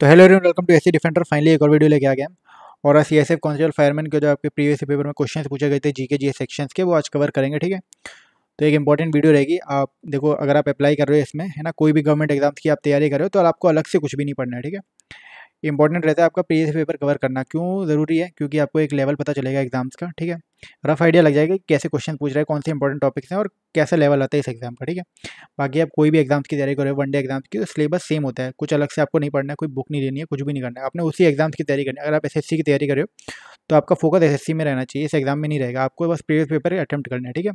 तो hello everyone welcome to A C Defender finally एक और वीडियो लेके आ गया और C S F constable fireman के जो आपके प्रीवियस पेपर में क्वेश्चन पूछे गए थे जी के जी सेक्शंस के वो आज कवर करेंगे ठीक है तो एक इंपॉर्टेंट वीडियो रहेगी आप देखो अगर आप अप्लाई कर रहे हो इसमें है ना कोई भी गवर्नमेंट एग्जाम्स की आप तैयारी कर रहे हो तो आपको अलग से कुछ भी नहीं पढ़ना है ठीक है इंपॉर्टेंट रहता है आपका प्रीवियस पेपर कवर करना क्यों ज़रूरी है क्योंकि आपको एक लेवल पता चलेगा एग्जाम्स का ठीक है रफ आइडिया लग जाएगा कैसे क्वेश्चन पूछ रहा है कौन से इंपॉर्टेंट टॉपिक्स हैं और कैसा लेवल आता है इस एग्जाम का ठीक है बाकी आप कोई भी एग्जाम्स की तैयारी करो वन डे एग्जाम्स की तो सिलेबस सेम होता है कुछ अलग से आपको नहीं पढ़ना है कोई बुक नहीं लेनी है कुछ भी नहीं करना है आपने उसी एग्जाम्स की तैयारी करनी है अगर आप एस की तैयारी करो तो आपका फोकस एस में रहना चाहिए इस एग्जाम में नहीं रहेगा आपको बस प्रीवियस पेपर अटैम्प्ट करना है ठीक है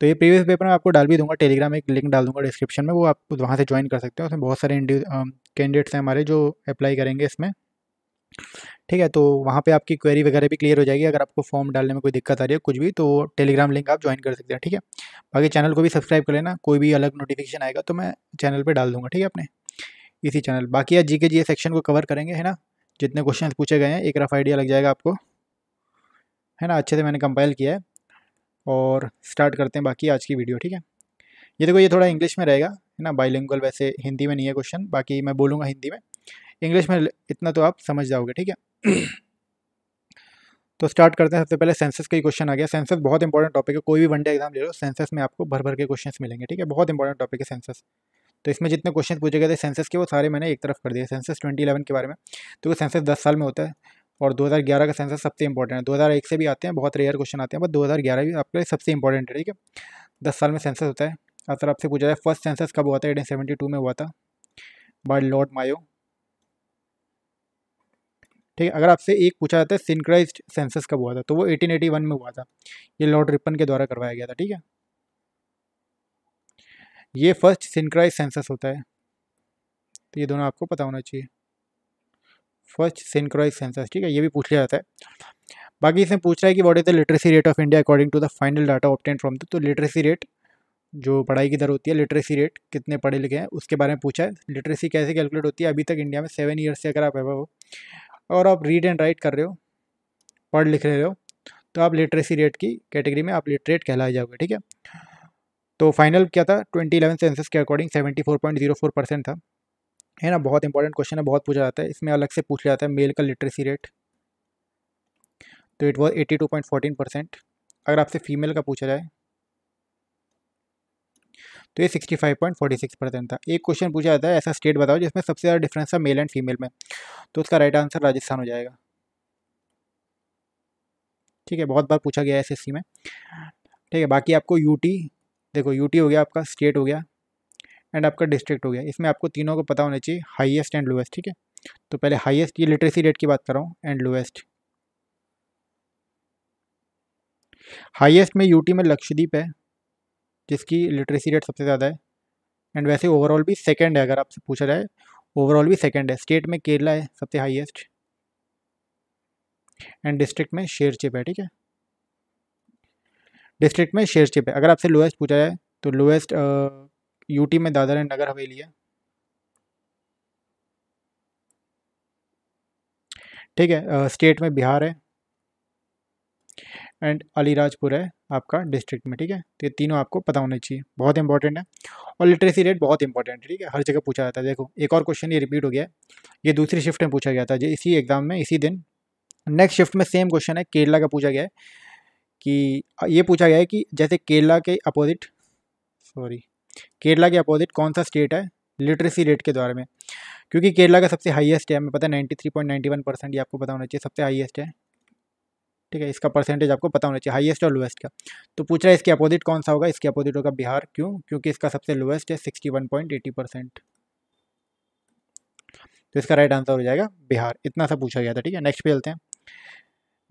तो ये प्रीवियस पेपर मैं आपको डाल भी दूंगा टेलीग्राम एक लिंक डाल दूंगा डिस्क्रिप्शन में वो आप वहाँ से ज्वाइन कर सकते हैं उसमें बहुत सारे कैंडिडेट्स हैं हमारे जो अप्लाई करेंगे इसमें ठीक है तो वहाँ पे आपकी क्वेरी वगैरह भी क्लियर हो जाएगी अगर आपको फॉर्म डालने में कोई दिक्कत आ रही है कुछ भी तो टेलीग्राम लिंक आप ज्वाइन कर सकते हैं ठीक है बाकी चैनल को भी सब्सक्राइब कर लेना कोई भी अलग नोटिफिकेशन आएगा तो मैं चैनल पर डाल दूंगा ठीक है अपने इसी चैनल बाकी आज जी के जी सेक्शन को कवर करेंगे है ना जितने क्वेश्चन पूछे गए हैं एक रफ आइडिया लग जाएगा आपको है ना अच्छे से मैंने कंपाइल किया है और स्टार्ट करते हैं बाकी आज की वीडियो ठीक है ये देखो ये थोड़ा इंग्लिश में रहेगा है ना बाइलिंगुअल वैसे हिंदी में नहीं है क्वेश्चन बाकी मैं बोलूँगा हिंदी में इंग्लिश में इतना तो आप समझ जाओगे ठीक है तो स्टार्ट करते हैं सबसे पहले सेंसस का ही क्वेश्चन आ गया सेंसस बहुत इंपॉर्टेंट टॉपिक है कोई भी वनडे एग्जाम ले लो सेंसस में आपको भर भर के क्वेश्चंस मिलेंगे ठीक है बहुत इंपॉर्टेंट टॉपिक है सेंसस तो इसमें जितने क्वेश्चन पूछे गए थे सेंसस के वो सारे मैंने एक तरफ कर दिए सेंसस ट्वेंटी इलेवन के बारे में तो वो सेंसस दस साल में होता है और 2011 का सेंसस सबसे इंपॉर्टेंट है 2001 से भी आते हैं बहुत रेयर क्वेश्चन आते हैं बट 2011 भी आपके लिए सबसे इंपॉर्टेंट है ठीक है दस साल में सेंसस होता है अगर आपसे पूछा जाए फर्स्ट सेंसस कब हुआ था एटीन सेवेंटी टू में हुआ था बाय लॉर्ड मायो ठीक है अगर आपसे एक पूछा जाता है सिंक्राइज सेंसस कब हुआ था तो वो एटीन एटी वन में हुआ था ये लॉर्ड रिपन के द्वारा करवाया गया था ठीक है ये फर्स्ट सिंक्राइज सेंसस होता है तो ये दोनों आपको पता होना चाहिए फर्स्ट सिंक्राइज सेंसस ठीक है ये भी पूछ लिया जाता है बाकी इसमें पूछ रहा है कि what is the literacy rate of India according to the final data obtain from the तो लिटरेसी रेट जो पढ़ाई की दर होती है लिटरेसी रेट कितने पढ़े लिखे हैं उसके बारे में पूछा है लिटरेसी कैसे कैलकुलेट होती है अभी तक इंडिया में सेवन ईयर्स से अगर आप हो और आप रीड एंड राइट कर रहे हो पढ़ लिख रहे हो तो आप लिटरेसी रेट की कैटेगरी में आप लिटरेट कहलाए जाओगे ठीक है तो फाइनल क्या था ट्वेंटी इलेवन सेंसस के according seventy four point zero four percent था है ना बहुत इंपॉर्टेंट क्वेश्चन है बहुत पूछा जाता है इसमें अलग से पूछ लिया जाता है मेल का लिटरेसी रेट तो it was eighty two point fourteen percent अगर आपसे फीमेल का पूछा जाए तो ये sixty five point forty six percent था एक क्वेश्चन पूछा जाता है ऐसा स्टेट बताओ जिसमें सबसे ज़्यादा डिफरेंस था मेल एंड फीमेल में तो उसका राइट आंसर राजस्थान हो जाएगा ठीक है बहुत बार पूछा गया है सी में ठीक है बाकी आपको यूटी देखो यूटी हो गया आपका स्टेट हो गया एंड आपका डिस्ट्रिक्ट हो गया इसमें आपको तीनों को पता होना चाहिए हाईएस्ट एंड लोएस्ट ठीक है तो पहले हाईएस्ट ये लिटरेसी रेट की बात कर रहा हूँ एंड लोएस्ट हाईएस्ट में यूटी में लक्षद्वीप है जिसकी लिटरेसी रेट सबसे ज़्यादा है एंड वैसे ओवरऑल भी सेकेंड है अगर आपसे पूछा जाए ओवरऑल भी सेकेंड है स्टेट में केरला है सबसे हाइएस्ट एंड डिस्ट्रिक्ट में शेर चिप है ठीक है डिस्ट्रिक्ट में शेर चिप है अगर आपसे लोएस्ट पूछा जाए तो लोएस्ट यूटी में दादर एंड नगर हवेली है ठीक है स्टेट में बिहार है एंड अलीराजपुर है आपका डिस्ट्रिक्ट में ठीक है तो ये तीनों आपको पता होना चाहिए बहुत इंपॉर्टेंट है और लिटरेसी रेट बहुत इंपॉर्टेंट है ठीक है हर जगह पूछा जाता है देखो एक और क्वेश्चन ये रिपीट हो गया है ये दूसरी शिफ्ट में पूछा गया था जो इसी एग्जाम में इसी दिन नेक्स्ट शिफ्ट में सेम क्वेश्चन है केरला का पूछा गया है कि ये पूछा गया है कि जैसे केरला के अपोजिट सॉरी केरला के अपोजिट कौन सा स्टेट है लिटरेसी रेट के द्वारा में क्योंकि केरला का सबसे हाईएस्ट है हमें पता है ninety three point ninety one percent ये आपको पता होना चाहिए सबसे हाईएस्ट है ठीक है इसका परसेंटेज आपको पता होना चाहिए हाईएस्ट और लोएस्ट का तो पूछ रहा है इसके अपोजिट कौन सा होगा इसके अपोजिट होगा बिहार क्यों क्योंकि इसका सबसे लोएस्ट है sixty one point eighty percent तो इसका राइट आंसर हो जाएगा बिहार इतना सा पूछा गया था ठीक है नेक्स्ट पे चलते हैं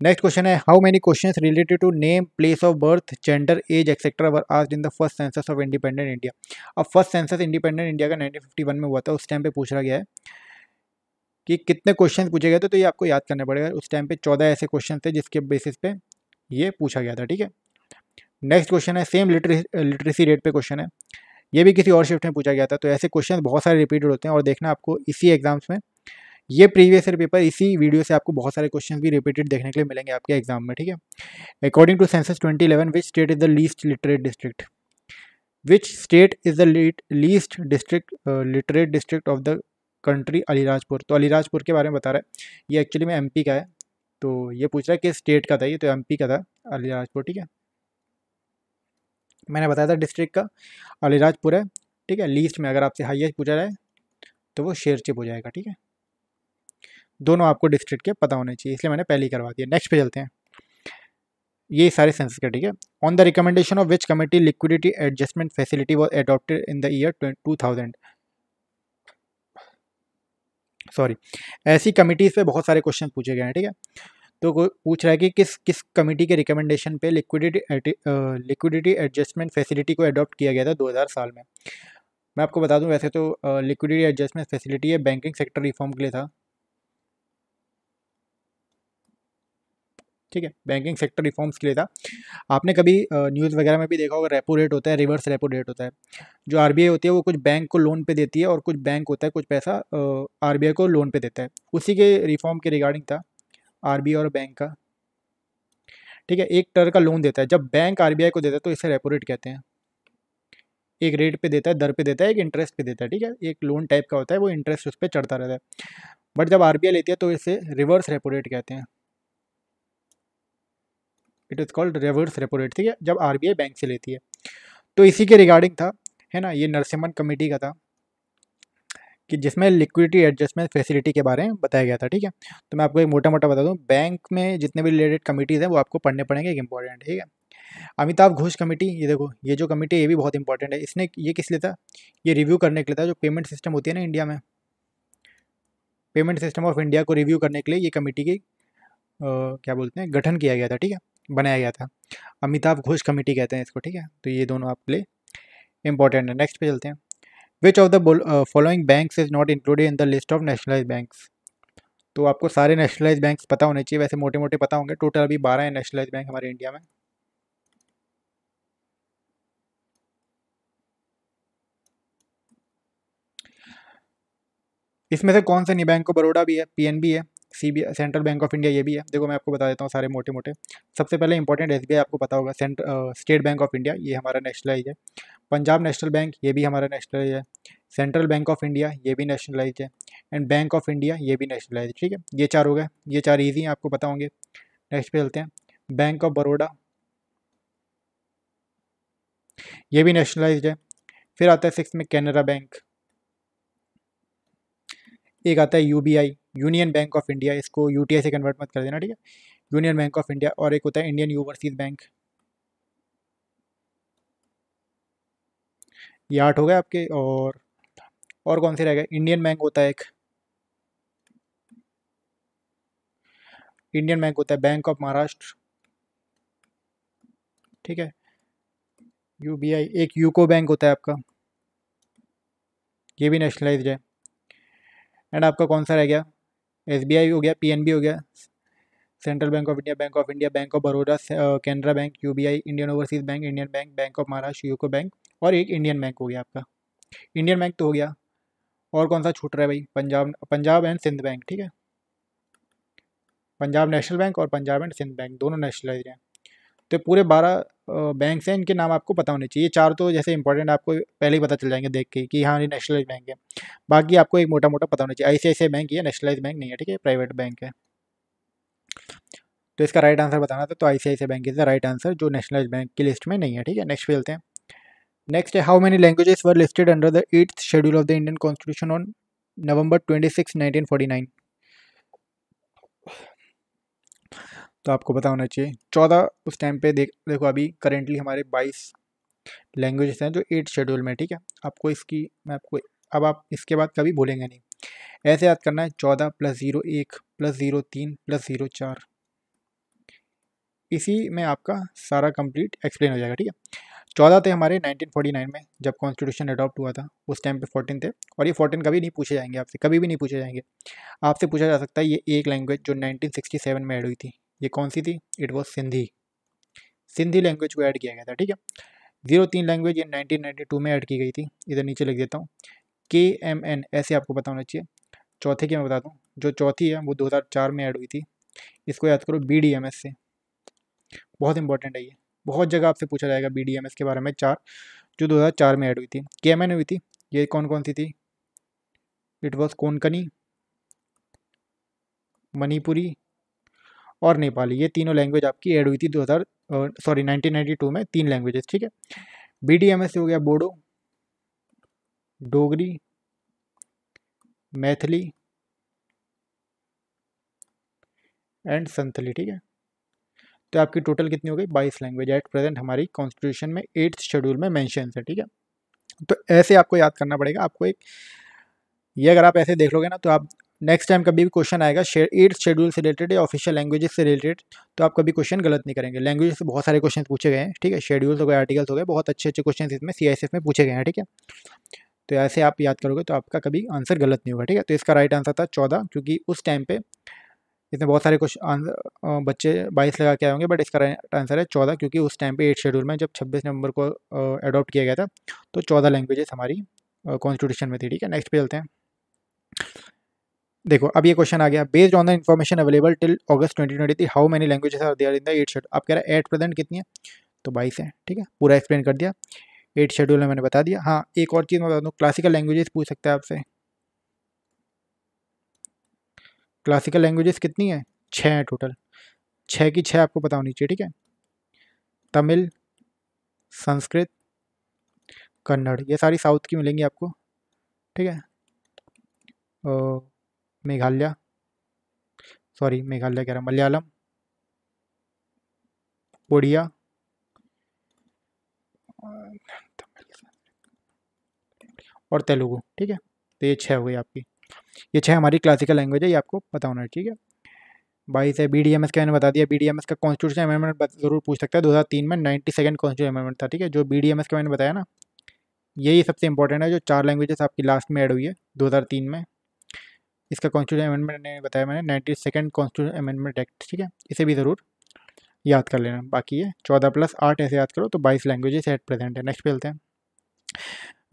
नेक्स्ट क्वेश्चन है how many question related to name place of birth gender age etcetera were आज in the first census of independent India अब फर्स्ट सेंसस इंडिपेंडेंट इंडिया का 1951 में हुआ था उस टाइम पे पूछा गया है कि कितने क्वेश्चन पूछे गए थे तो ये आपको याद करना पड़ेगा उस टाइम पे चौदह ऐसे क्वेश्चन थे जिसके बेसिस पे ये पूछा गया था ठीक है नेक्स्ट क्वेश्चन है सेम लिटरेसी रेट पे क्वेश्चन है ये भी किसी और शिफ्ट में पूछा गया था तो ऐसे क्वेश्चन बहुत सारे रिपीटेड होते हैं और देखना आपको इसी एग्जाम्स में ये प्रीवियस ईयर पेपर इसी वीडियो से आपको बहुत सारे क्वेश्चन भी रिपीटेड देखने के लिए मिलेंगे आपके एग्जाम में ठीक है according to census 2011 which state is the least literate district which state is the least district literate district of the country Alirajpur तो अलीराजपुर के बारे में बता रहा है ये एक्चुअली में एम का है तो ये पूछ रहा है किस स्टेट का था ये तो एम का था अलीराजपुर ठीक है मैंने बताया था डिस्ट्रिक्ट का अलीराजपुर है ठीक है लीस्ट में अगर आपसे हाइएस्ट पूछा जाए तो वो शेरची हो जाएगा ठीक है दोनों आपको डिस्ट्रिक्ट के पता होने चाहिए इसलिए मैंने पहले ही करवा दिया नेक्स्ट पे चलते हैं ये सारे सेंसेस के ठीक है on the recommendation of which committee liquidity adjustment facility was adopted in the year two thousand sorry ऐसी कमिटीज़ पे बहुत सारे क्वेश्चन पूछे गए हैं ठीक है तो कोई पूछ रहा है कि किस किस कमिटी के रिकमेंडेशन पे लिक्विडिटी लिक्विडिटी एडजस्टमेंट फैसिलिटी को अडॉप्ट किया गया था 2000 साल में मैं आपको बता दूं वैसे तो लिक्विडिटी एडजस्टमेंट फैसिलिटी ये बैंकिंग सेक्टर रिफॉर्म के लिए था ठीक है बैंकिंग सेक्टर रिफॉर्म्स के लिए था आपने कभी न्यूज़ वगैरह में भी देखा होगा रेपो रेट होता है रिवर्स रेपो रेट होता है जो आर होती है वो कुछ बैंक को लोन पे देती है और कुछ बैंक होता है कुछ पैसा आर को लोन पे देता है उसी के रिफॉर्म के रिगार्डिंग था आर और बैंक का ठीक है एक टर का लोन देता है जब बैंक आर को देता है तो इसे रेपो रेट कहते हैं एक रेट पे देता है दर पे देता है एक इंटरेस्ट पे देता है ठीक है एक लोन टाइप का होता है वो इंटरेस्ट उस पर चढ़ता रहता है बट जब आर लेती है तो इसे रिवर्स रेपो रेट कहते हैं it is called reverse repo rate ठीक है जब आरबीआई बैंक से लेती है तो इसी के रिगार्डिंग था है ना ये नरसिम्हन कमेटी का था कि जिसमें लिक्विडिटी एडजस्टमेंट फैसिलिटी के बारे में बताया गया था ठीक है तो मैं आपको एक मोटा मोटा बता दूँ बैंक में जितने भी रिलेटेड कमिटीज़ हैं वो आपको पढ़ने पड़ेंगे एक इंपॉर्टेंट ठीक है अमिताभ घोष कमेटी ये देखो ये जो कमेटी है ये भी बहुत इंपॉर्टेंट है इसने ये किस लिए था ये रिव्यू करने के लिए था जो पेमेंट सिस्टम होती है ना इंडिया में पेमेंट सिस्टम ऑफ इंडिया को रिव्यू करने के लिए ये कमेटी की क्या बोलते हैं गठन किया गया था ठीक है बनाया गया था अमिताभ घोष कमेटी कहते हैं इसको ठीक है तो ये दोनों आपके लिए इंपॉर्टेंट है नेक्स्ट पे चलते हैं which of the following banks is not included in the list of nationalise banks तो आपको सारे नेशनलाइज बैंक्स पता होने चाहिए वैसे मोटे मोटे पता होंगे टोटल अभी बारह हैं नेशनलाइज बैंक हमारे इंडिया में इसमें से कौन सा नहीं बैंक को बड़ोड़ा भी है पीएनबी है C B Central Bank of India ये भी है देखो मैं आपको बता देता हूँ सारे मोटे मोटे सबसे पहले इंपॉर्टेंट एस आपको पता होगा सेंट स्टेट बैंक ऑफ इंडिया ये हमारा नेशनलाइज है पंजाब नेशनल बैंक ये भी हमारा नेशनलाइज है सेंट्रल बैंक ऑफ इंडिया ये भी नेशनलाइज है एंड बैंक ऑफ इंडिया ये भी नेशनलाइज ठीक है ये चार हो गए ये चार ईजी हैं आपको पता होंगे नेक्स्ट पे चलते हैं बैंक ऑफ बड़ौदा ये भी नेशनलाइज है फिर आता है सिक्स में कैनरा बैंक एक आता है UBI Union Bank of India इसको यू से कन्वर्ट मत कर देना ठीक है यूनियन बैंक ऑफ इंडिया और एक होता है इंडियन ओवरसीज बैंक ये आठ हो गए आपके और और कौन से रह गए इंडियन बैंक होता है एक इंडियन बैंक होता है बैंक ऑफ महाराष्ट्र ठीक है यू एक यूको बैंक होता है आपका ये भी नेशनलाइज्ड है एंड आपका कौन सा रह गया एस हो गया पी हो गया Central Bank of India Bank of India Bank of Baroda Canara Bank U Indian Overseas Bank Indian Bank Bank of Maharashtra UCO Bank और एक इंडियन बैंक हो गया आपका इंडियन बैंक तो हो गया और कौन सा छूट रहा है भाई पंजाब पंजाब एंड सिंध बैंक ठीक है पंजाब नेशनल बैंक और पंजाब एंड सिंध बैंक दोनों नेशनलाइज हैं तो पूरे बारह बैंक हैं इनके नाम आपको पता होने चाहिए चार तो जैसे इंपॉर्टेंट आपको पहले ही पता चल जाएंगे देख के कि हाँ ये नेशनलाइज बैंक है बाकी आपको एक मोटा मोटा पता होना चाहिए ऐसे बैंक ये नेशनलाइज बैंक नहीं है ठीक है प्राइवेट बैंक है तो इसका राइट आंसर बताना था तो I bank is the right answer जो नेशनलाइज बैंक की लिस्ट में नहीं है ठीक है नेक्स्ट फेलते हैं नेक्स्ट है how many languages were listed under the eighth schedule of the Indian constitution on November twenty six nineteen forty nine तो आपको पता होना चाहिए चौदह उस टाइम पे देख देखो अभी करेंटली हमारे बाईस लैंग्वेजेस हैं जो एट शेड्यूल में ठीक है आपको इसकी मैं आपको अब आप इसके बाद कभी भूलेंगे नहीं ऐसे याद करना है चौदह प्लस ज़ीरो एक प्लस ज़ीरो तीन प्लस ज़ीरो चार इसी में आपका सारा कंप्लीट एक्सप्लेन हो जाएगा ठीक है चौदह थे हमारे 1949 में जब कॉन्स्टिट्यूशन अडॉप्ट हुआ था उस टाइम पे फोर्टीन थे और ये फोर्टीन कभी नहीं पूछे जाएंगे आपसे कभी भी नहीं पूछे जाएंगे आपसे पूछा जा सकता है ये एक लैंग्वेज जो 1967 में ऐड हुई थी ये कौन सी थी it was Sindhi Sindhi language को ऐड किया गया था ठीक है जीरो तीन लैंग्वेज ये 1992 में ऐड की गई थी इधर नीचे लिख देता हूँ के एम एन ऐसे आपको पता होना चाहिए चौथे की मैं बताता हूँ जो चौथी है वो 2004 में ऐड हुई थी इसको याद करो बी डी एम एस से बहुत इंपॉर्टेंट है ये बहुत जगह आपसे पूछा जाएगा बी डी एम एस के बारे में चार जो चार में ऐड हुई थी के एम एन हुई थी ये कौन कौन सी थी इट वॉज कोनकनी मणिपुरी और नेपाली ये तीनों लैंग्वेज आपकी ऐड हुई थी 2000 सॉरी 1992 में तीन लैंग्वेजेस ठीक है बी डी एम एस हो गया बोडो डोगरी मैथिली एंड संथली ठीक है तो आपकी टोटल कितनी हो गई बाईस लैंग्वेज एट प्रेजेंट हमारी कॉन्स्टिट्यूशन में एट्थ शेड्यूल में मैंशन है ठीक है तो ऐसे आपको याद करना पड़ेगा आपको एक ये अगर आप ऐसे देख लोगे ना तो आप नेक्स्ट टाइम कभी भी क्वेश्चन आएगा एट शेड्यूल से रिलेटेड या ऑफिशियल लैंग्वेजेस से रिलेटेड तो आप कभी क्वेश्चन गलत नहीं करेंगे लैंग्वेज से बहुत सारे क्वेश्चन पूछे गए हैं ठीक है शेड्यूल्स हो गए आर्टिकल्स हो गए बहुत अच्छे अच्छे क्वेश्चन इसमें सी में पूछे गए हैं ठीक है तो ऐसे आप याद करोगे तो आपका कभी आंसर गलत नहीं होगा ठीक है तो इसका राइट आंसर था चौदह क्योंकि उस टाइम पे इसमें बहुत सारे कुछ बच्चे बाईस लगा के आए होंगे बट इसका राइट आंसर है चौदह क्योंकि उस टाइम पे एट शेड्यूल में जब छब्बीस नवंबर को अडॉप्ट किया गया था तो चौदह लैंग्वेजेस हमारी कॉन्स्टिट्यूशन में थी ठीक है नेक्स्ट पे चलते हैं देखो अब ये क्वेश्चन आ गया based on the information available till August twenty twenty three how many languages are there in the eight शेड आप कह रहे हैं एट प्रेजेंट कितनी है तो बाईस है ठीक है पूरा एक्सप्लेन कर दिया एट शेड्यूल में मैंने बता दिया हाँ एक और चीज़ मैं बता दूँ क्लासिकल लैंग्वेजेस पूछ सकते हैं आपसे क्लासिकल लैंग्वेजेस कितनी है छः हैं टोटल छः की छः आपको पता होनी चाहिए ठीक है तमिल संस्कृत कन्नड़ ये सारी साउथ की मिलेंगी आपको ठीक है मेघालय सॉरी मेघालय कह रहा मलयालम उड़िया और तेलुगु ठीक है तो ये छः हो गई आपकी ये छः हमारी क्लासिकल लैंग्वेज है ये आपको पता होना ठीक है बाईस है बी डी एम एस का मैंने बता दिया बी डी एम एस का कॉन्स्टिट्यूशन अमेंडमेंट ज़रूर पूछ सकता है दो हज़ार तीन में नाइन्टी सेकेंड कॉन्स्टिट्यूशन अमेंडमेंट था ठीक है जो बी डी एम एस का मैंने बताया ना यही सबसे इंपॉर्टेंट है जो चार लैंग्वेजेस आपकी लास्ट में एड हुई है दो हज़ार तीन में इसका कॉन्स्टिट्यूशन अमेंडमेंट ने बताया मैंने ninety second constitution amendment act ठीक है इसे भी ज़रूर याद कर लेना बाकी ये चौदह प्लस आठ ऐसे याद करो तो बाईस लैंग्वेजेस एट प्रेजेंट है नेक्स्ट पे हैं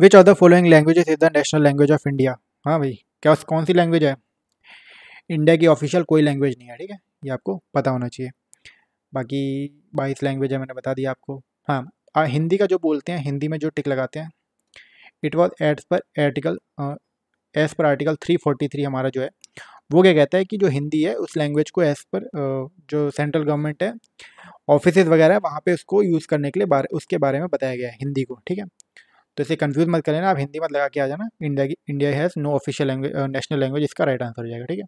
which are the following languages is the national language of India हाँ भाई क्या उस कौन सी लैंग्वेज है इंडिया की ऑफिशियल कोई लैंग्वेज नहीं है ठीक है ये आपको पता होना चाहिए बाकी बाईस लैंग्वेज है मैंने बता दिया आपको हाँ आ, हिंदी का जो बोलते हैं हिंदी में जो टिक लगाते हैं इट वॉज एड्स पर आर्टिकल एज़ पर आर्टिकल 343 हमारा जो है वो क्या कहता है कि जो हिंदी है उस लैंग्वेज को एज़ पर जो सेंट्रल गवर्नमेंट है ऑफिस वगैरह वहाँ पर उसको यूज़ करने के लिए बारे उसके बारे में बताया गया है हिंदी को ठीक है तो इसे कन्फ्यूज़ मत कर लेना आप हिंदी मत लगा के आ जाना इंडिया की India has no official language national language इसका राइट आंसर हो जाएगा ठीक है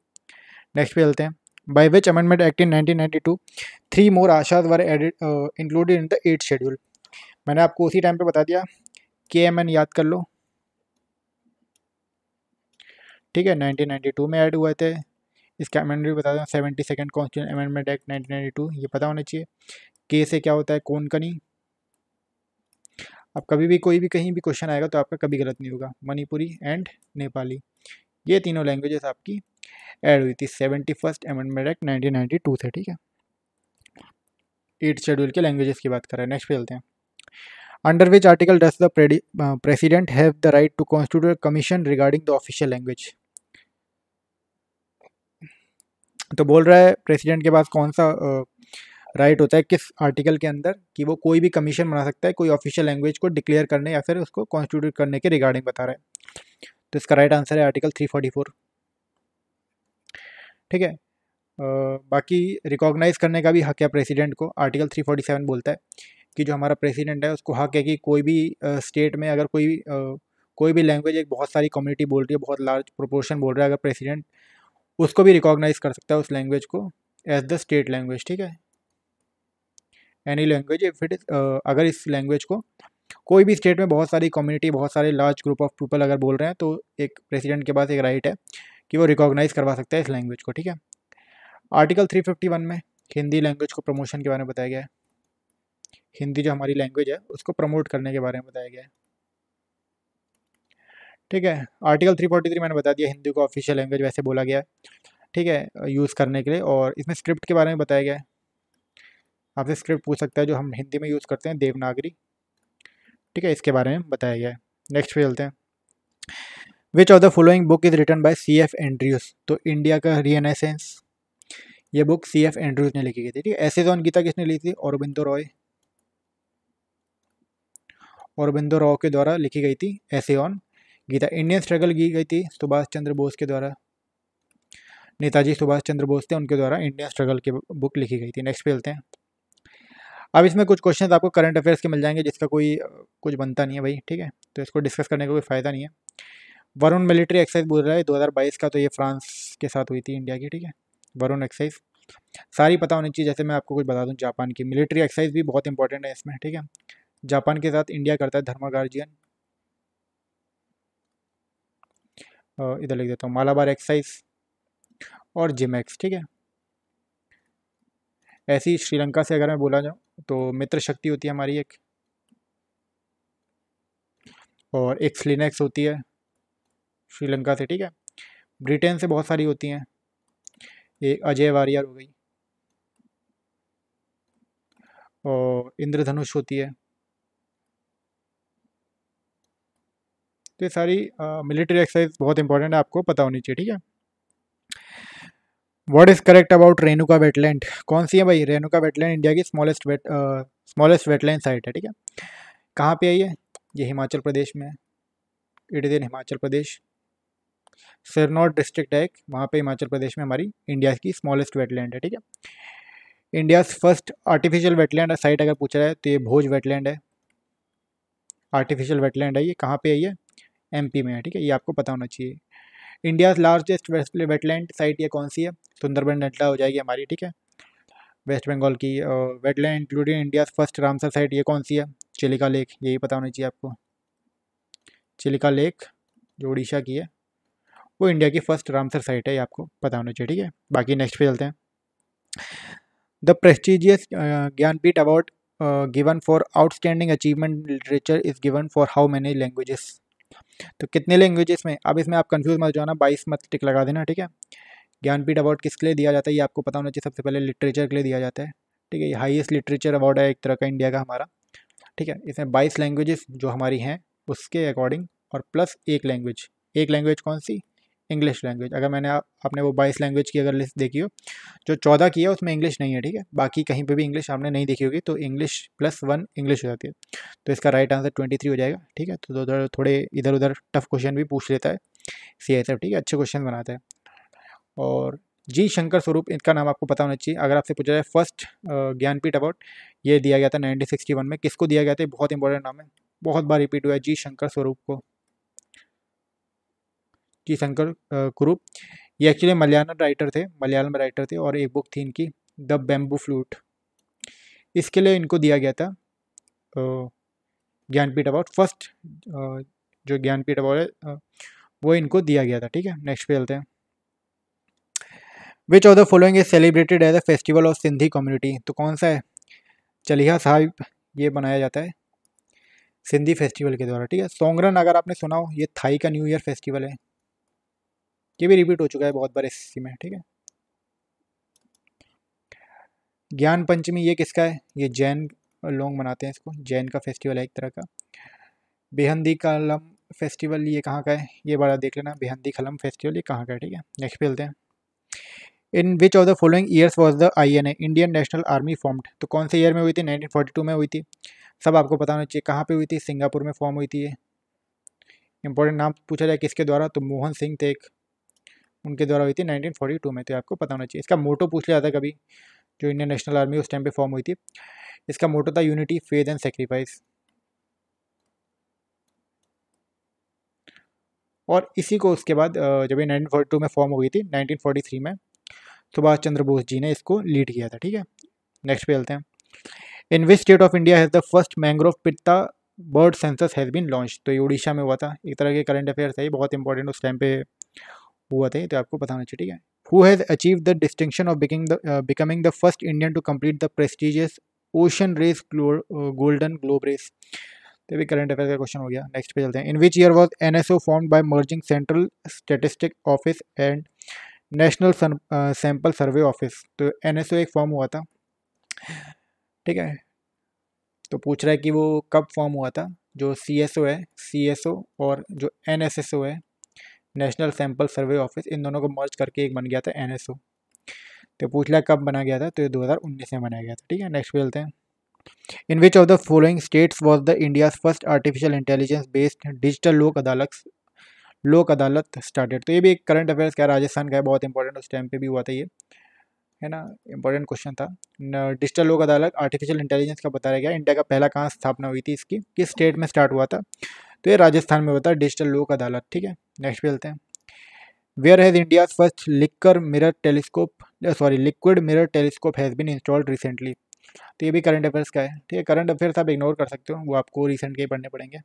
नेक्स्ट पे चलते हैं by which amendment act in 1992 three more ashas were added uh, included in the eighth schedule मैंने आपको उसी टाइम पे बता दिया के एम एन याद कर लो ठीक है 1992 में ऐड हुए थे इसका अमेंडमेंट बता दें seventy second constitution amendment act two ये पता होना चाहिए के से क्या होता है कौन कनी अब कभी भी कोई भी कहीं भी क्वेश्चन आएगा तो आपका कभी गलत नहीं होगा मणिपुरी एंड नेपाली ये तीनों लैंग्वेजेस आपकी ऐड हुई थी seventy first amendment act nineteen ninety two से ठीक है एट शेड्यूल के लैंग्वेजेस की बात कर रहे हैं नेक्स्ट पे चलते हैं under which article does the president have the right to constitute commission regarding the official language तो बोल रहा है प्रेसिडेंट के पास कौन सा राइट होता है किस आर्टिकल के अंदर कि वो कोई भी कमीशन बना सकता है कोई ऑफिशियल लैंग्वेज को डिक्लेयर करने या फिर उसको कॉन्स्टिट्यूट करने के रिगार्डिंग बता रहा है तो इसका राइट आंसर है आर्टिकल 344 ठीक है बाकी रिकॉग्नाइज करने का भी हक है प्रेसिडेंट को आर्टिकल 347 बोलता है कि जो हमारा प्रेसिडेंट है उसको हक है कि कोई भी स्टेट में अगर कोई कोई भी लैंग्वेज एक बहुत सारी कम्युनिटी बोल रही है बहुत लार्ज प्रोपोर्शन बोल रहा है अगर प्रेसिडेंट उसको भी रिकॉग्नाइज कर सकता है उस लैंग्वेज को एज द स्टेट लैंग्वेज ठीक है एनी लैंग्वेज इफ इट अगर इस लैंग्वेज को कोई भी स्टेट में बहुत सारी कम्युनिटी बहुत सारे लार्ज ग्रुप ऑफ पीपल अगर बोल रहे हैं तो एक प्रेसिडेंट के पास एक राइट है कि वो रिकॉग्नाइज़ करवा सकता है इस लैंग्वेज को ठीक है आर्टिकल 351 में हिंदी लैंग्वेज को प्रमोशन के बारे में बताया गया है हिंदी जो हमारी लैंग्वेज है उसको प्रमोट करने के बारे में बताया गया है ठीक है आर्टिकल 343 मैंने बता दिया हिंदी को ऑफिशियल लैंग्वेज वैसे बोला गया है ठीक है यूज़ करने के लिए और इसमें स्क्रिप्ट के बारे में बताया गया है आपसे स्क्रिप्ट पूछ सकता है जो हम हिंदी में यूज़ करते हैं देवनागरी ठीक है इसके बारे में बताया गया है नेक्स्ट पे चलते हैं which of the following book is written by C F Andrews तो इंडिया का रियनेसेंस ये बुक सी एफ एंड्रीज ने लिखी गई थी ठीक है एसेजॉन गीता तो किसने लिखी थी औरबिंदो रॉय औरबिंदो रॉय के द्वारा लिखी गई थी ऑन गीता इंडियन स्ट्रगल की गई थी सुभाष चंद्र बोस के द्वारा नेताजी सुभाष चंद्र बोस थे उनके द्वारा इंडियन स्ट्रगल की बुक लिखी गई थी नेक्स्ट पे चलते हैं अब इसमें कुछ क्वेश्चन आपको करंट अफेयर्स के मिल जाएंगे जिसका कोई कुछ बनता नहीं है भाई ठीक है तो इसको डिस्कस करने का कोई फ़ायदा नहीं है वरुण मिलिट्री एक्सरसाइज बोल रहा है बाईस का तो ये फ्रांस के साथ हुई थी इंडिया की ठीक है वरुण एक्सरसाइज सारी पता होनी चाहिए जैसे मैं आपको कुछ बता दूँ जापान की मिलिट्री एक्सरसाइज भी बहुत इंपॉर्टेंट है इसमें ठीक है जापान के साथ इंडिया करता है गार्जियन इधर लिख देता हूँ मालाबार एक्साइज और जिम एक्स ठीक है ऐसी श्रीलंका से अगर मैं बोला जाऊँ तो मित्र शक्ति होती है हमारी एक और एक फ्लिनेक्स होती है श्रीलंका से ठीक है ब्रिटेन से बहुत सारी होती हैं एक अजय वारियर हो गई और इंद्रधनुष होती है तो ये सारी मिलिट्री एक्सरसाइज बहुत इंपॉर्टेंट है आपको पता होनी चाहिए ठीक है what is correct about Renuka wetland कौन सी है भाई रेणुका वेटलैंड इंडिया की smallest wet smallest wetland site है ठीक है कहाँ पे है ये हिमाचल प्रदेश में है it is in Himachal Pradesh Sirmaur district है एक वहाँ पर हिमाचल प्रदेश में हमारी इंडिया की स्मॉलेस्ट वेटलैंड है ठीक है India first artificial wetland site अगर पूछा जाए तो ये भोज वेटलैंड है आर्टिफिशियल वेटलैंड है ये कहाँ पे है एमपी में है ठीक है ये आपको पता होना चाहिए इंडिया लार्जेस्ट वेटलैंड साइट ये कौन सी है सुंदरबन डेल्टा हो जाएगी हमारी ठीक है वेस्ट बंगाल की wetland including India first Ramsar site ये कौन सी है चिलिका लेक यही पता होना चाहिए आपको चिलिका लेक जो उड़ीसा की है वो इंडिया की फर्स्ट रामसर साइट है ये आपको पता होना चाहिए ठीक है बाकी नेक्स्ट पे चलते हैं the prestigious Jnanpith award given for outstanding achievement literature is given for how many languages तो कितने लैंग्वेज़ इसमें अब इसमें आप कन्फ्यूज़ मत जाना बाईस मत टिक लगा देना ठीक है ज्ञानपीठ अवार्ड किसके लिए दिया जाता है ये आपको पता होना चाहिए सबसे पहले लिटरेचर के लिए दिया जाता है ठीक है ये हाईएस्ट लिटरेचर अवार्ड है एक तरह का इंडिया का हमारा ठीक है इसमें बाईस लैंग्वेजेस जो हमारी हैं उसके अकॉर्डिंग और प्लस एक लैंग्वेज एक लैंग्वेज कौन सी इंग्लिश लैंग्वेज अगर मैंने आप, आपने वो बाईस लैंग्वेज की अगर लिस्ट देखी हो जो चौदह की है उसमें इंग्लिश नहीं है ठीक है बाकी कहीं पे भी इंग्लिश आपने नहीं देखी होगी तो इंग्लिश प्लस वन इंग्लिश हो जाती है तो इसका राइट आंसर ट्वेंटी थ्री हो जाएगा ठीक है तो, तो उधर थोड़े इधर उधर टफ क्वेश्चन भी पूछ लेता है सी आई ठीक है अच्छे क्वेश्चन बनाता है और जी शंकर स्वरूप इनका नाम आपको पता होना चाहिए अगर आपसे पूछा जाए फर्स्ट ज्ञानपीठ अबाउट ये दिया गया था नाइनटीन सिक्सटी वन में किसको दिया गया था बहुत इंपॉर्टेंट नाम है बहुत बार रिपीट हुआ है जी शंकर स्वरूप को टी शंकर कुरु ये एक्चुअली मलयालम राइटर थे मलयालम राइटर थे और एक बुक थी इनकी द बेम्बू फ्लूट इसके लिए इनको दिया गया था ज्ञानपीठ अवार्ड फर्स्ट जो ज्ञानपीठ अवार्ड है वो इनको दिया गया था ठीक है नेक्स्ट पे चलते हैं which of the following is celebrated as a festival of Sindhi community तो कौन सा है चलिया साहिब ये बनाया जाता है सिंधी फेस्टिवल के द्वारा ठीक है सोंगरन अगर आपने सुना हो ये थाई का न्यू ईयर फेस्टिवल है ये भी रिपीट हो चुका है बहुत बार एस में ठीक है ज्ञान पंचमी ये किसका है ये जैन लोग मनाते हैं इसको जैन का फेस्टिवल है एक तरह का बेहंदी कलम फेस्टिवल ये कहाँ का है ये बड़ा देख लेना बेहंदी कलम फेस्टिवल ये कहाँ का है ठीक है नेक्स्ट खेलते हैं in which of the following years was the I N A Indian National Army formed तो कौन से ईयर में हुई थी टू में हुई थी सब आपको पता होना चाहिए कहाँ पर हुई थी सिंगापुर में फॉर्म हुई थी ये इंपॉर्टेंट नाम पूछा जाए किसके द्वारा तो मोहन सिंह थे एक उनके द्वारा हुई थी नाइनटीन में तो आपको पता होना चाहिए इसका मोटो पूछ लिया था कभी जो इंडियन नेशनल आर्मी उस टाइम पर फॉर्म हुई थी इसका मोटो था यूनिटी फेथ एंड सेक्रीफाइस और इसी को उसके बाद जब ये 1942 में फॉर्म हुई थी 1943 में सुभाष चंद्र बोस जी ने इसको लीड किया था ठीक है नेक्स्ट पे चलते हैं in which state of India has the first mangrove pitta bird census has been launch तो ये उड़ीसा में हुआ था एक तरह के करंट अफेयर्स है ये बहुत इंपॉर्टेंट उस टाइम पे हुआ थे तो आपको बताना चाहिए ठीक है who has achieve the distinction of biking the becoming the first Indian to complete the prestigious ocean race golden globe race तो भी करंट अफेयर का क्वेश्चन हो गया नेक्स्ट पे चलते हैं in which year was N S O form by merging central statistic office and national sample survey office तो N S O एक फॉर्म हुआ था ठीक है तो पूछ रहा है कि वो कब फॉर्म हुआ था जो सी एस ओ है सी एस ओ और जो एन एस एस ओ है नेशनल सैम्पल सर्वे ऑफिस इन दोनों को मर्ज करके एक बन गया था एन तो पूछ लिया कब बनाया गया था तो ये दो में बनाया गया था ठीक है नेक्स्ट बोलते हैं in which of the following states was the India's first artificial intelligence based digital Lok Adalat लोक अदालत स्टार्टेड तो ये भी एक करंट अफेयर्स का राजस्थान का है बहुत इंपॉर्टेंट उस टाइम पे भी हुआ था ये है ना इंपॉर्टेंट क्वेश्चन था डिजिटल लोक अदालत आर्टिफिशियल इंटेलिजेंस का बताया गया इंडिया का पहला कहाँ स्थापना हुई थी इसकी किस स्टेट में स्टार्ट हुआ था तो ये राजस्थान में होता है डिजिटल लोक अदालत ठीक है नेक्स्ट पे चलते हैं where has India first liquor mirror telescope sorry liquid mirror telescope has been installed recently तो ये भी करंट अफेयर्स का है ठीक है करंट अफेयर्स आप इग्नोर कर सकते हो वो आपको रिसेंट के पढ़ने पड़ेंगे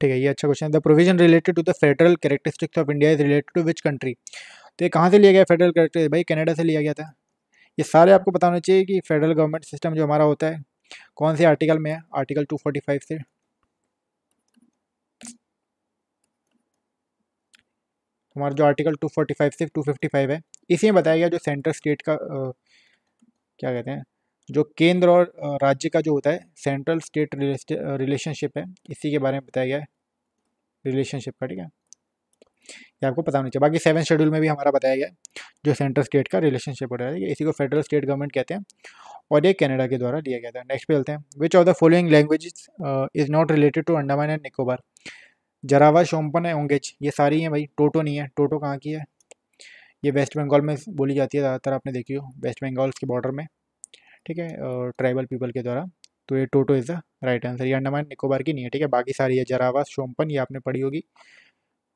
ठीक है ये अच्छा क्वेश्चन है the provision related to the federal characteristics of India is related to which country तो ये कहाँ से लिया गया फेडरल कैरेक्टर भाई कनाडा से लिया गया था ये सारे आपको बताना चाहिए कि फेडरल गवर्नमेंट सिस्टम जो हमारा होता है कौन से आर्टिकल में है आर्टिकल 245 से हमारा जो आर्टिकल 245 से 255 है इसी में बताया गया जो सेंट्रल स्टेट का आ, क्या कहते हैं जो केंद्र और राज्य का जो होता है सेंट्रल स्टेट रिलेशनशिप है इसी के बारे में बताया गया है रिलेशनशिप का ठीक है ये आपको पता होना चाहिए बाकी सेवन शेड्यूल में भी हमारा बताया गया है जो सेंट्रल स्टेट का रिलेशनशिप हो रहा है इसी को फेडरल स्टेट गवर्नमेंट कहते हैं और ये कनाडा के द्वारा दिया गया था नेक्स्ट पे चलते हैं which of the following language is not related to Andaman and Nicobar Jarawa Shompen है ओंगेज ये सारी हैं भाई टोटो नहीं है टोटो कहाँ की है ये वेस्ट बंगाल में बोली जाती है ज़्यादातर आपने देखी हो वेस्ट बंगाल के बॉर्डर में ठीक है ट्राइबल पीपल के द्वारा तो ये Toto is the right answer ये अंडमान निकोबार की नहीं है ठीक है बाकी सारी है जरावा शोम्पन ये आपने पढ़ी होगी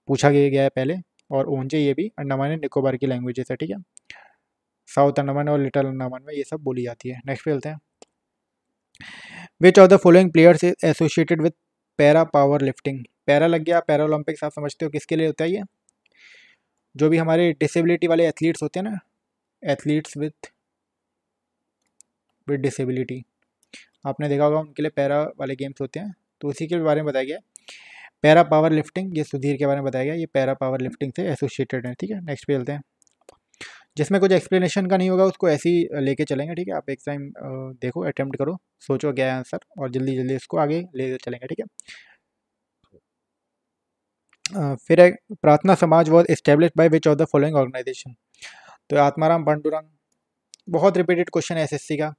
पूछा गया है पहले और ओंजे ये भी अंडमान एंड निकोबार की लैंग्वेजेस है ठीक है साउथ अंडमान और लिटल अंडमान में ये सब बोली जाती है नेक्स्ट खेलते हैं which of the following players is associated with para power lifting para लग गया पैरा ओलंपिक्स आप समझते हो किसके लिए होता है ये जो भी हमारे डिसेबिलिटी वाले एथलीट्स होते हैं ना एथलीट्स विथ विथ डिसेबिलिटी आपने देखा होगा उनके लिए पैरा वाले गेम्स होते हैं तो उसी के बारे में बताया गया पैरा पावर लिफ्टिंग ये सुधीर के बारे में बताया गया ये पैरा पावर लिफ्टिंग से एसोसिएटेड है ठीक है नेक्स्ट पे चलते हैं जिसमें कुछ एक्सप्लेनेशन का नहीं होगा उसको ऐसे ही लेके चलेंगे ठीक है आप एक टाइम देखो अटैम्प्ट करो सोचो क्या आंसर और जल्दी जल्दी इसको आगे ले चलेंगे ठीक है फिर एक Prarthana Samaj was establish by which of the following organization तो आत्माराम पांडुरंग बहुत रिपीटेड क्वेश्चन है एस का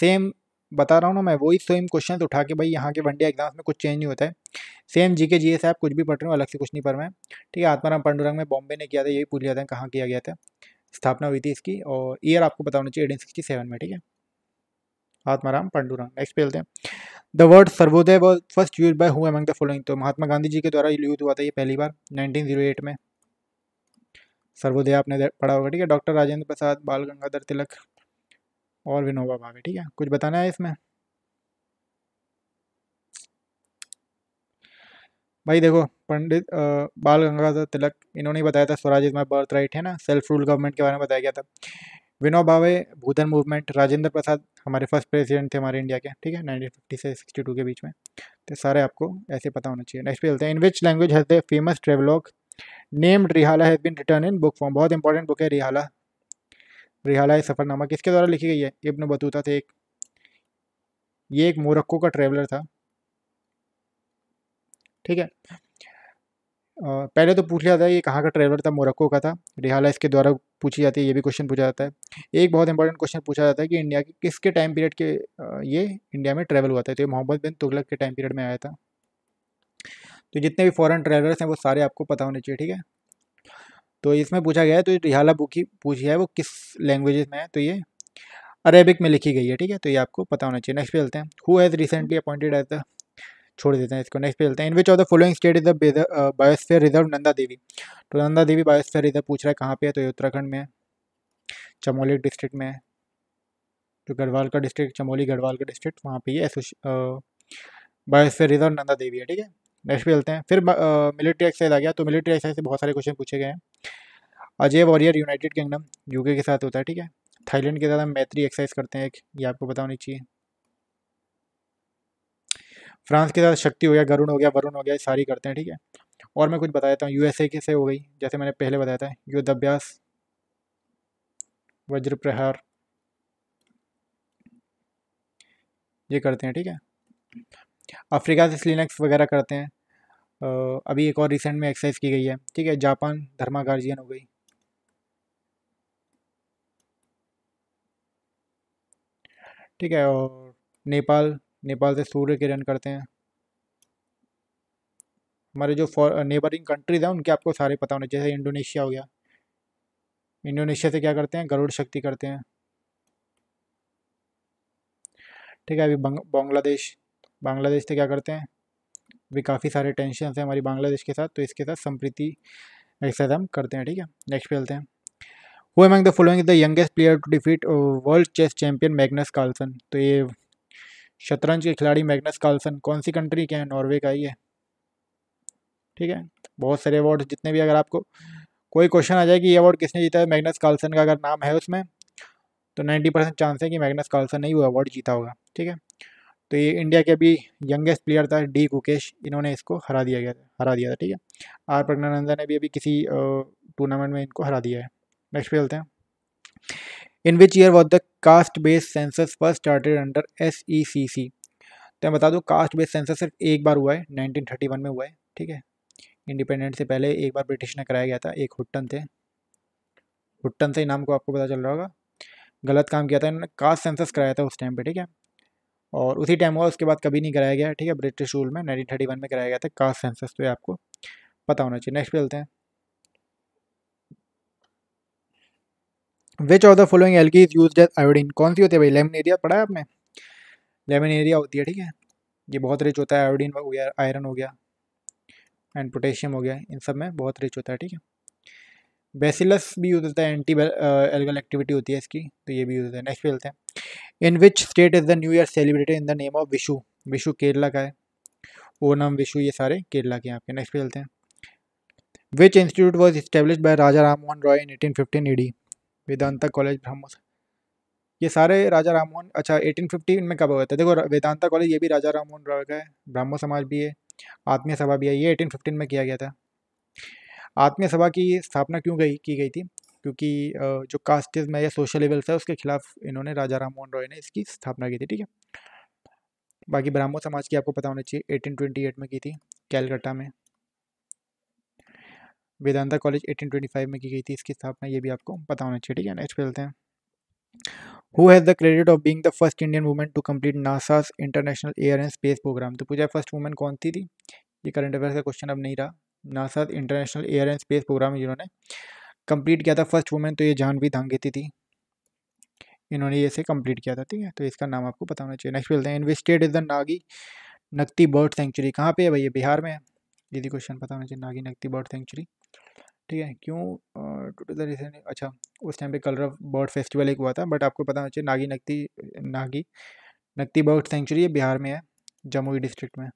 सेम बता रहा हूँ ना मैं वही सेम क्वेश्चन उठा के भाई यहाँ के वनडे एग्जाम्स में कुछ चेंज नहीं होता है सेम जी के जी एस आप कुछ भी पढ़ रहे हो अलग से कुछ नहीं पढ़ रहे हैं ठीक है आत्माराम पांडुरंग में बॉम्बे ने किया था यही पूछ लिया था कहाँ किया गया था स्थापना हुई थी इसकी और ईयर आपको बताना होना चाहिए एटीन सिक्सटी सेवन में ठीक है आत्माराम पंडूराम नेक्स्ट पे हैं the word Sarvodaya was first use by who the following तो महात्मा गांधी जी के द्वारा यूज हुआ था ये पहली बार 1908 में सर्वोदय आपने पढ़ा होगा ठीक है डॉक्टर राजेंद्र प्रसाद बाल गंगाधर तिलक और विनोबा भावे ठीक है कुछ बताना है इसमें भाई देखो पंडित बाल गंगाधर तिलक इन्होंने बताया था Swaraj is my birth right है ना सेल्फ रूल गवर्नमेंट के बारे में बताया गया था विनोद भावे भूधन मूवमेंट राजेंद्र प्रसाद हमारे फर्स्ट प्रेसिडेंट थे हमारे इंडिया के ठीक है नाइनटीन फिफ्टी से सिक्सटी टू के बीच में तो सारे आपको ऐसे पता होना चाहिए नेक्स्ट पे चलते हैं in which language has the famous travelogue named Rihla has been written in book form बहुत इंपॉर्टेंट बुक है रिहाला रिहाला सफ़रनामा किसके द्वारा लिखी गई है इब्न बतूता थे एक ये एक मोरक्को का ट्रेवलर था ठीक है पहले तो पूछ लिया था ये कहाँ का ट्रेवलर था मोरक्को का था रिहाला इसके द्वारा पूछी जाती है ये भी क्वेश्चन पूछा जाता है एक बहुत इंपॉर्टेंट क्वेश्चन पूछा जाता है कि इंडिया के किसके टाइम पीरियड के ये इंडिया में ट्रैवल हुआ था तो ये मोहम्मद बिन तुगलक के टाइम पीरियड में आया था तो जितने भी फ़ॉरन ट्रैवलर्स हैं वो सारे आपको पता होने चाहिए ठीक है तो इसमें पूछा गया है तो रिहाला बुक ही पूछी है वो किस लैंग्वेज में है तो ये अरेबिक में लिखी गई है ठीक है तो ये आपको पता होना चाहिए नेक्स्ट पे चलते हैं who has recently appointed as the छोड़ देते हैं इसको नेक्स्ट पे चलते हैं in which of the following state is the biosphere reserve Nanda Devi तो नंदा देवी बायोस्फीयर रिजर्व पूछ रहा है कहाँ पे है तो ये उत्तराखंड में है चमोली डिस्ट्रिक्ट में है जो गढ़वाल का डिस्ट्रिक्ट चमोली गढ़वाल का डिस्ट्रिक्ट वहाँ पे है बायोस्फीयर रिजर्व नंदा देवी है ठीक है नेक्स्ट पे चलते हैं फिर मिलिट्री uh, एक्साइज आ गया तो मिलिट्री एक्साइज से बहुत सारे क्वेश्चन पूछे गए हैं Ajay Warrier United Kingdom UK के साथ होता है ठीक है थाईलैंड के साथ हम मैत्री एक्सरसाइज करते हैं एक ये आपको बता होनी चाहिए फ्रांस के साथ शक्ति हो गया गरुण हो गया वरुण हो गया सारी करते हैं ठीक है और मैं कुछ बता देता हूँ यूएसए के से हो गई जैसे मैंने पहले बताया था युद्धाभ्यास वज्र प्रहार ये करते हैं ठीक है अफ्रीका से स्लिनक्स वगैरह करते हैं अभी एक और रिसेंट में एक्सरसाइज की गई है ठीक है जापान धर्मा गार्जियन हो गई ठीक है और नेपाल नेपाल से सूर्य किरण करते हैं हमारे जो फॉर नेबरिंग कंट्रीज हैं उनके आपको सारे पता होने जैसे इंडोनेशिया हो गया इंडोनेशिया से क्या करते हैं गरुड़ शक्ति करते हैं ठीक है अभी बांग्लादेश बांग्लादेश से क्या करते हैं अभी काफ़ी सारे टेंशन हैं हमारी बांग्लादेश के साथ तो इसके साथ संप्रीति एक्सरसाइज हम करते हैं ठीक है नेक्स्ट पे हैं वो एम the following is the youngest player to defeat world chess champion Magnus Carlsen तो ये शतरंज के खिलाड़ी मैग्नस कार्लसन कौन सी कंट्री के हैं नॉर्वे का ही है ठीक है बहुत सारे अवार्ड जितने भी अगर आपको कोई क्वेश्चन आ जाए कि ये अवार्ड किसने जीता है मैग्नस कार्लसन का अगर नाम है उसमें तो नाइन्टी परसेंट चांस है कि मैग्नस कार्लसन ने वो अवार्ड जीता होगा ठीक है तो ये इंडिया के अभी यंगेस्ट प्लेयर था डी कुकेश इन्होंने इसको हरा दिया गया हरा दिया था ठीक है आर प्रज्ञानंदा ने भी अभी किसी टूर्नामेंट में इनको हरा दिया है नेक्स्ट पे चलते हैं in which year was the caste based census first started under S E C C तो मैं बता दूँ कास्ट बेस्ड सेंसस सिर्फ एक बार हुआ है 1931 में हुआ है ठीक है इंडिपेंडेंट से पहले एक बार ब्रिटिश ने कराया गया था एक हुट्टन थे हुट्टन से ही नाम को आपको पता चल रहा होगा गलत काम किया था इन्होंने कास्ट सेंसस कराया था उस टाइम पे ठीक है और उसी टाइम हुआ उसके बाद कभी नहीं कराया गया ठीक है ब्रिटिश रूल में नाइनटीन थर्टी वन में कराया गया था कास्ट सेंसस तो ये आपको पता होना चाहिए नेक्स्ट पे चलते हैं which of the following algae is use as iodine कौन सी होती है भाई लेमन एरिया पढ़ा है आपने लेमन एरिया होती है ठीक है ये बहुत रिच होता है आयोडीन हो गया आयरन हो गया एंड पोटेशियम हो गया इन सब में बहुत रिच होता है ठीक है बेसिलस भी यूज होता है एंटी एल्गल एक्टिविटी होती है इसकी तो ये भी यूज होता है नेक्स्ट बोलते हैं in which state is the new year celebrated in the name of Vishu Vishu Kerala का है ओनम विशु ये सारे केरला के आपके नेक्स्ट बोलते हैं which institute was establish by Raja Ram Mohan Roy in eighteen fifteen ईडी वेदांता कॉलेज ब्रह्मोस ये सारे राजा राम मोहन अच्छा 1850 में कब हुआ था देखो वेदांता कॉलेज ये भी राजा राम मोहन राय का है ब्राह्मण समाज भी है आत्मीय सभा भी है ये 1815 में किया गया था आत्मीय सभा की स्थापना क्यों गई की गई थी क्योंकि जो कास्टिज्म है या सोशल लेवल्स है उसके खिलाफ इन्होंने राजा राम मोहन रॉय ने इसकी स्थापना की थी ठीक है बाकी ब्राह्मण समाज की आपको पता होना चाहिए एट में की थी कैलकटा में वेदांता कॉलेज 1825 में की गई थी इसकी स्थापना ये भी आपको पता होना चाहिए ठीक है नेक्स्ट चलते हैं who has the credit of being the first Indian women to complete NASA's international air and space program तो पूछा फर्स्ट वुमेन कौन सी थी ये करंट अफेयर का क्वेश्चन अब नहीं रहा NASA international air and space program जिन्होंने कम्प्लीट किया था फर्स्ट वूमेन तो ये जान भी धांगेती थी इन्होंने ये से कम्प्लीट किया था ठीक है तो इसका नाम आपको पता होना चाहिए नेक्स्ट बोलते हैं in is the Nagi Nakti bird sanctuary कहाँ पे है भैया बिहार में है यदि क्वेश्चन पता होना चाहिए नागी नकती बर्ड सेंचुरी ठीक है क्यों टू टू द रीज़न अच्छा उस टाइम पे कलर ऑफ बर्ड फेस्टिवल एक हुआ था बट आपको पता होना चाहिए नागी नकती नागी नक्ती बर्ड सेंचुरी बिहार में है जमुई डिस्ट्रिक्ट में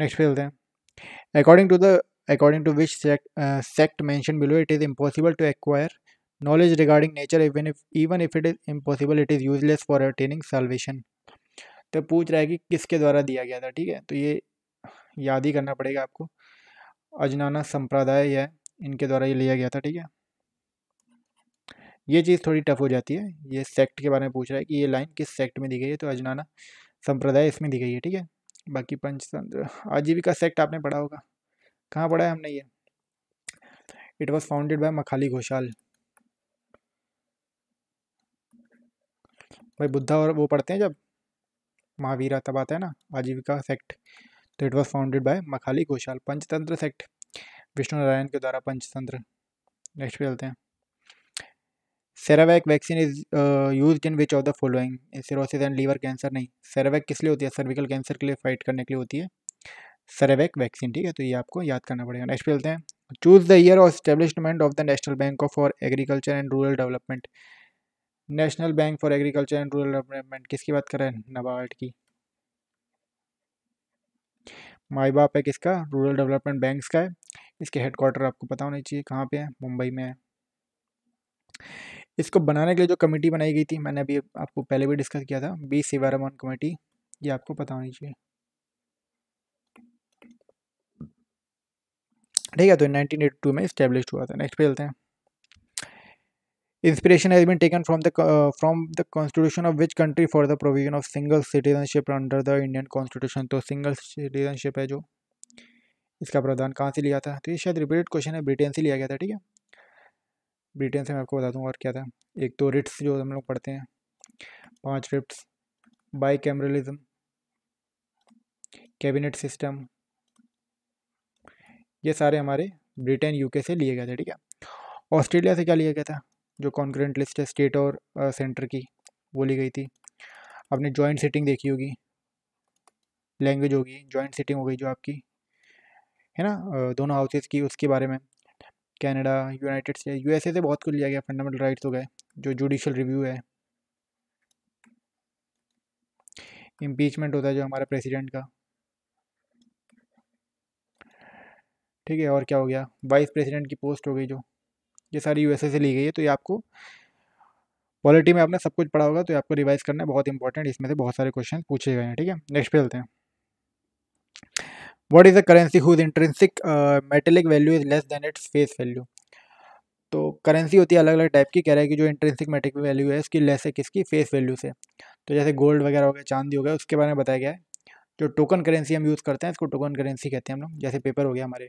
नेक्स्ट पे चलते हैं according to the according to which sect mention below it is impossible to acquire knowledge regarding nature even if it is impossible it is useless for attaining for तो पूछ रहा है कि किसके द्वारा दिया गया था ठीक है तो ये याद ही करना पड़ेगा आपको अजनाना संप्रदाय है इनके द्वारा ये लिया गया था ठीक है ये चीज़ थोड़ी टफ हो जाती है ये सेक्ट के बारे में पूछ रहा है कि ये लाइन किस सेक्ट में दी गई है तो अजनाना संप्रदाय इसमें दी गई है ठीक है बाकी पंचतंत्र आजीविका सेक्ट आपने पढ़ा होगा कहाँ पढ़ा है हमने ये it was founded by Makhali Ghoshal भाई बुद्धा और वो पढ़ते हैं जब महावीरा तब आता है ना आजीविका सेक्ट तो it was founded by Makhali Ghoshal Panchatantra sect Vishnu Narayan के द्वारा पंचतंत्र नेक्स्ट पे चलते हैं Cervavac vaccine is use in which of the following cirrhosis and liver cancer नहीं सेरावैक किस लिए होती है सर्विकल कैंसर के लिए फाइट करने के लिए होती है सेरावैक वैक्सीन ठीक है तो ये आपको याद करना पड़ेगा नेक्स्ट पे चलते हैं choose the year of establishment of the national bank of for agriculture and rural development national bank for agriculture and rural development किसकी बात कर रहे हैं नबार्ड की माई बाप है किसका रूरल डेवलपमेंट बैंक का है इसके हेडक्वार्टर आपको पता होना चाहिए कहाँ पे है मुंबई में है इसको बनाने के लिए जो कमेटी बनाई गई थी मैंने अभी आपको पहले भी डिस्कस किया था बी सीवार कमेटी ये आपको पता होनी चाहिए ठीक है तो 1982 में इस्टेब्लिश हुआ था नेक्स्ट पे चलते हैं Inspiration has been taken from the uh, from the constitution of which country for the provision of single citizenship under the Indian constitution to single citizenship hai jo iska pradhan kahan se liya tha to ye shayad repeated question hai britain se liya gaya tha theek hai britain se main aapko bata dunga aur kya tha ek to writs jo hum log padhte hain panch writs bicameralism cabinet system ये सारे हमारे Britain UK से लिए गए थे ठीक है Australia से क्या लिया गया था जो कॉन्क्रेंट लिस्ट है स्टेट और सेंटर की बोली गई थी आपने जॉइंट सीटिंग देखी होगी लैंग्वेज होगी जॉइंट सीटिंग हो गई जो आपकी है ना दोनों हाउसेज की उसके बारे में कनाडा यूनाइटेड स्टेट यूएसए से बहुत कुछ लिया गया फंडामेंटल राइट्स हो गए जो जुडिशल रिव्यू है इम्पीचमेंट होता है जो हमारे प्रेसिडेंट का ठीक है और क्या हो गया वाइस प्रेसिडेंट की पोस्ट हो गई जो ये सारी यूएसए से ली गई है तो ये आपको पॉलिटी में आपने सब कुछ पढ़ा होगा तो ये आपको रिवाइज करना है बहुत इंपॉर्टेंट इसमें से बहुत सारे क्वेश्चन पूछे गए हैं ठीक है नेक्स्ट पे चलते हैं what is the currency whose intrinsic metallic value is less than its face value तो करेंसी होती है अलग अलग टाइप की कह रहा है कि जो इंट्रेंसिक मेटिक वैल्यू है इसकी लेस है किसकी फेस वैल्यू से तो जैसे गोल्ड वगैरह हो गया चांदी हो गया उसके बारे में बताया गया है जो टोकन करेंसी हम यूज़ करते हैं इसको टोकन करेंसी कहते हैं हम लोग जैसे पेपर हो गया हमारे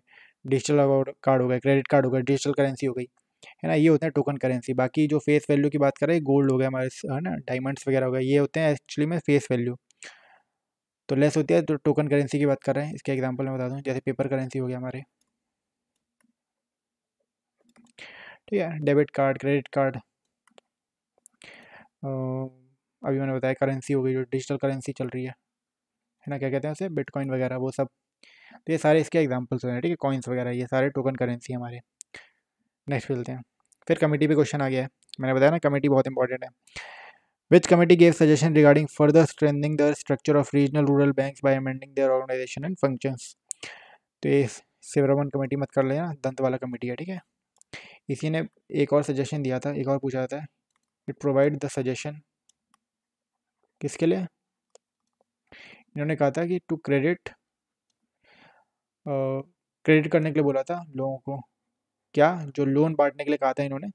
डिजिटल कार्ड हो गया क्रेडिट कार्ड हो गया डिजिटल करेंसी हो गई है ना ये होता है टोकन करेंसी बाकी जो फेस वैल्यू की बात करें गोल्ड हो गया हमारे है ना डायमंड्स वगैरह हो गए ये होते हैं एक्चुअली में फेस वैल्यू तो लेस होती है तो टोकन करेंसी की बात कर रहे हैं इसके एग्जाम्पल मैं बता दूँ जैसे पेपर करेंसी हो गया हमारे ठीक है डेबिट कार्ड क्रेडिट कार्ड अभी मैंने बताया करेंसी हो गई जो डिजिटल करेंसी चल रही है है ना क्या कहते हैं उसे बिटकॉइन वगैरह वो सब तो ये सारे इसके एग्जाम्पल्स हो रहे हैं ठीक है कॉइन्स वगैरह ये सारे टोकन करेंसी हमारे नेक्स्ट पे चलते हैं फिर कमेटी पे क्वेश्चन आ गया है मैंने बताया ना कमेटी बहुत इंपॉर्टेंट है which committee gave suggestion regarding further strengthening the structure of regional rural bank by amending their organisation and functions तो ये सिवरमन कमेटी मत कर लेना दंत वाला कमेटी है ठीक है इसी ने एक और सजेशन दिया था एक और पूछा जाता है इट प्रोवाइड द सजेशन किसके लिए इन्होंने कहा था कि टू क्रेडिट क्रेडिट करने के लिए बोला था लोगों को क्या जो लोन बांटने के लिए कहा था इन्होंने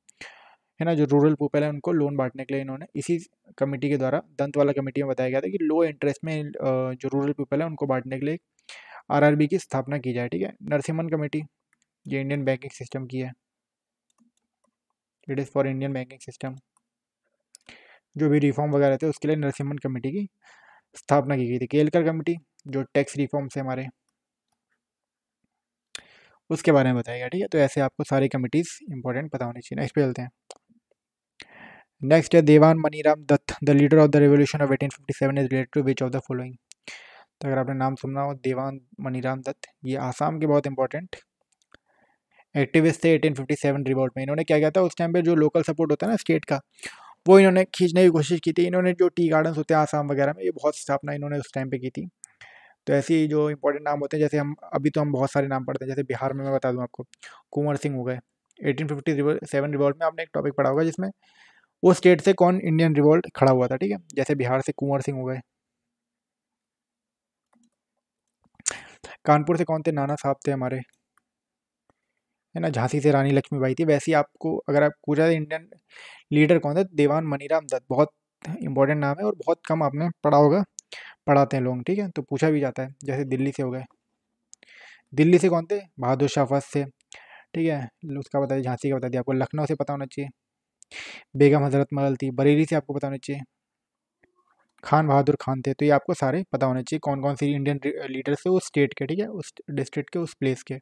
है ना जो रूरल पीपल है उनको लोन बांटने के लिए इन्होंने इसी कमेटी के द्वारा दंत वाला कमेटी में बताया गया था कि लो इंटरेस्ट में जो रूरल पीपल है उनको बांटने के लिए आरआरबी की स्थापना की जाए ठीक है नरसिम्हन कमेटी ये इंडियन बैंकिंग सिस्टम की है it is for Indian banking system जो भी रिफॉर्म वगैरह थे उसके लिए नरसिम्हन कमेटी की स्थापना की गई थी केलकर कमेटी जो टैक्स रिफॉर्म्स है हमारे उसके बारे में बताएगा ठीक है तो ऐसे आपको सारी कमिटीज़ इंपॉर्टेंट पता होनी चाहिए नेक्स्ट पे चलते हैं नेक्स्ट है Dewan Maniram Dutta the leader of the revolution of eighteen fifty seven is related to which of the following तो अगर आपने नाम सुना हो देवान मनीराम दत्त ये आसाम के बहुत इंपॉर्टेंट एक्टिविस्ट थे एटीन फिफ्टी सेवन रिवॉल्ट में इन्होंने क्या किया था उस टाइम पर जो लोकल सपोर्ट होता है ना स्टेट का वो इन्होंने खींचने की कोशिश की थी इन्होंने जो टी गार्डन्स होते हैं आसाम वगैरह में ये बहुत स्थापना इन्होंने उस टाइम पर की थी तो ऐसे ही जो इंपॉर्टेंट नाम होते हैं जैसे हम अभी तो हम बहुत सारे नाम पढ़ते हैं जैसे बिहार में मैं बता दूँ आपको कुंवर सिंह हो गए एटीन फिफ्टी सेवन रिवॉल्ट में आपने एक टॉपिक पढ़ा होगा जिसमें वो स्टेट से कौन इंडियन रिवॉल्ट खड़ा हुआ था ठीक है जैसे बिहार से कुंवर सिंह हो गए कानपुर से कौन थे नाना साहब थे हमारे है ना झांसी से रानी लक्ष्मीबाई थी वैसे ही आपको अगर आप पूछा इंडियन लीडर कौन थे देवान मनीराम दत्त बहुत इंपॉर्टेंट नाम है और बहुत कम आपने पढ़ा होगा पढ़ाते हैं लोग ठीक है तो पूछा भी जाता है जैसे दिल्ली से हो गए दिल्ली से कौन थे बहादुर शाह फर्स्ट से ठीक है उसका बता दिया झांसी का बता दिया आपको लखनऊ से पता होना चाहिए बेगम हजरत मलल थी बरेली से आपको पता होना चाहिए खान बहादुर खान थे तो ये आपको सारे पता होने चाहिए कौन कौन सी इंडियन लीडर्स थे उस स्टेट के ठीक है उस डिस्ट्रिक्ट के उस प्लेस के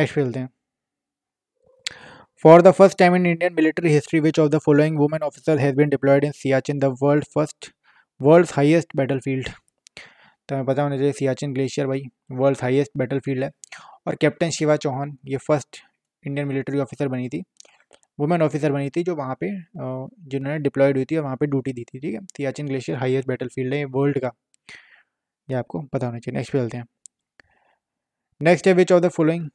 नेक्स्ट खेलते हैं for the first time in Indian military history which of the following women officer has been deployed in Siachen the world first world's highest battle field तो हमें पता होना चाहिए सियाचिन ग्लेशियर भाई वर्ल्ड्स हाईएस्ट बैटल फील्ड है और कैप्टन शिवा चौहान ये first Indian military officer बनी थी वुमेन ऑफिसर बनी थी जो वहाँ पे जिन्होंने डिप्लॉयड हुई थी और वहाँ पे ड्यूटी दी थी ठीक है Siachen glacier highest battle field है वर्ल्ड का ये आपको पता होना चाहिए नेक्स्ट पे चलते हैं नेक्स्ट है which of the following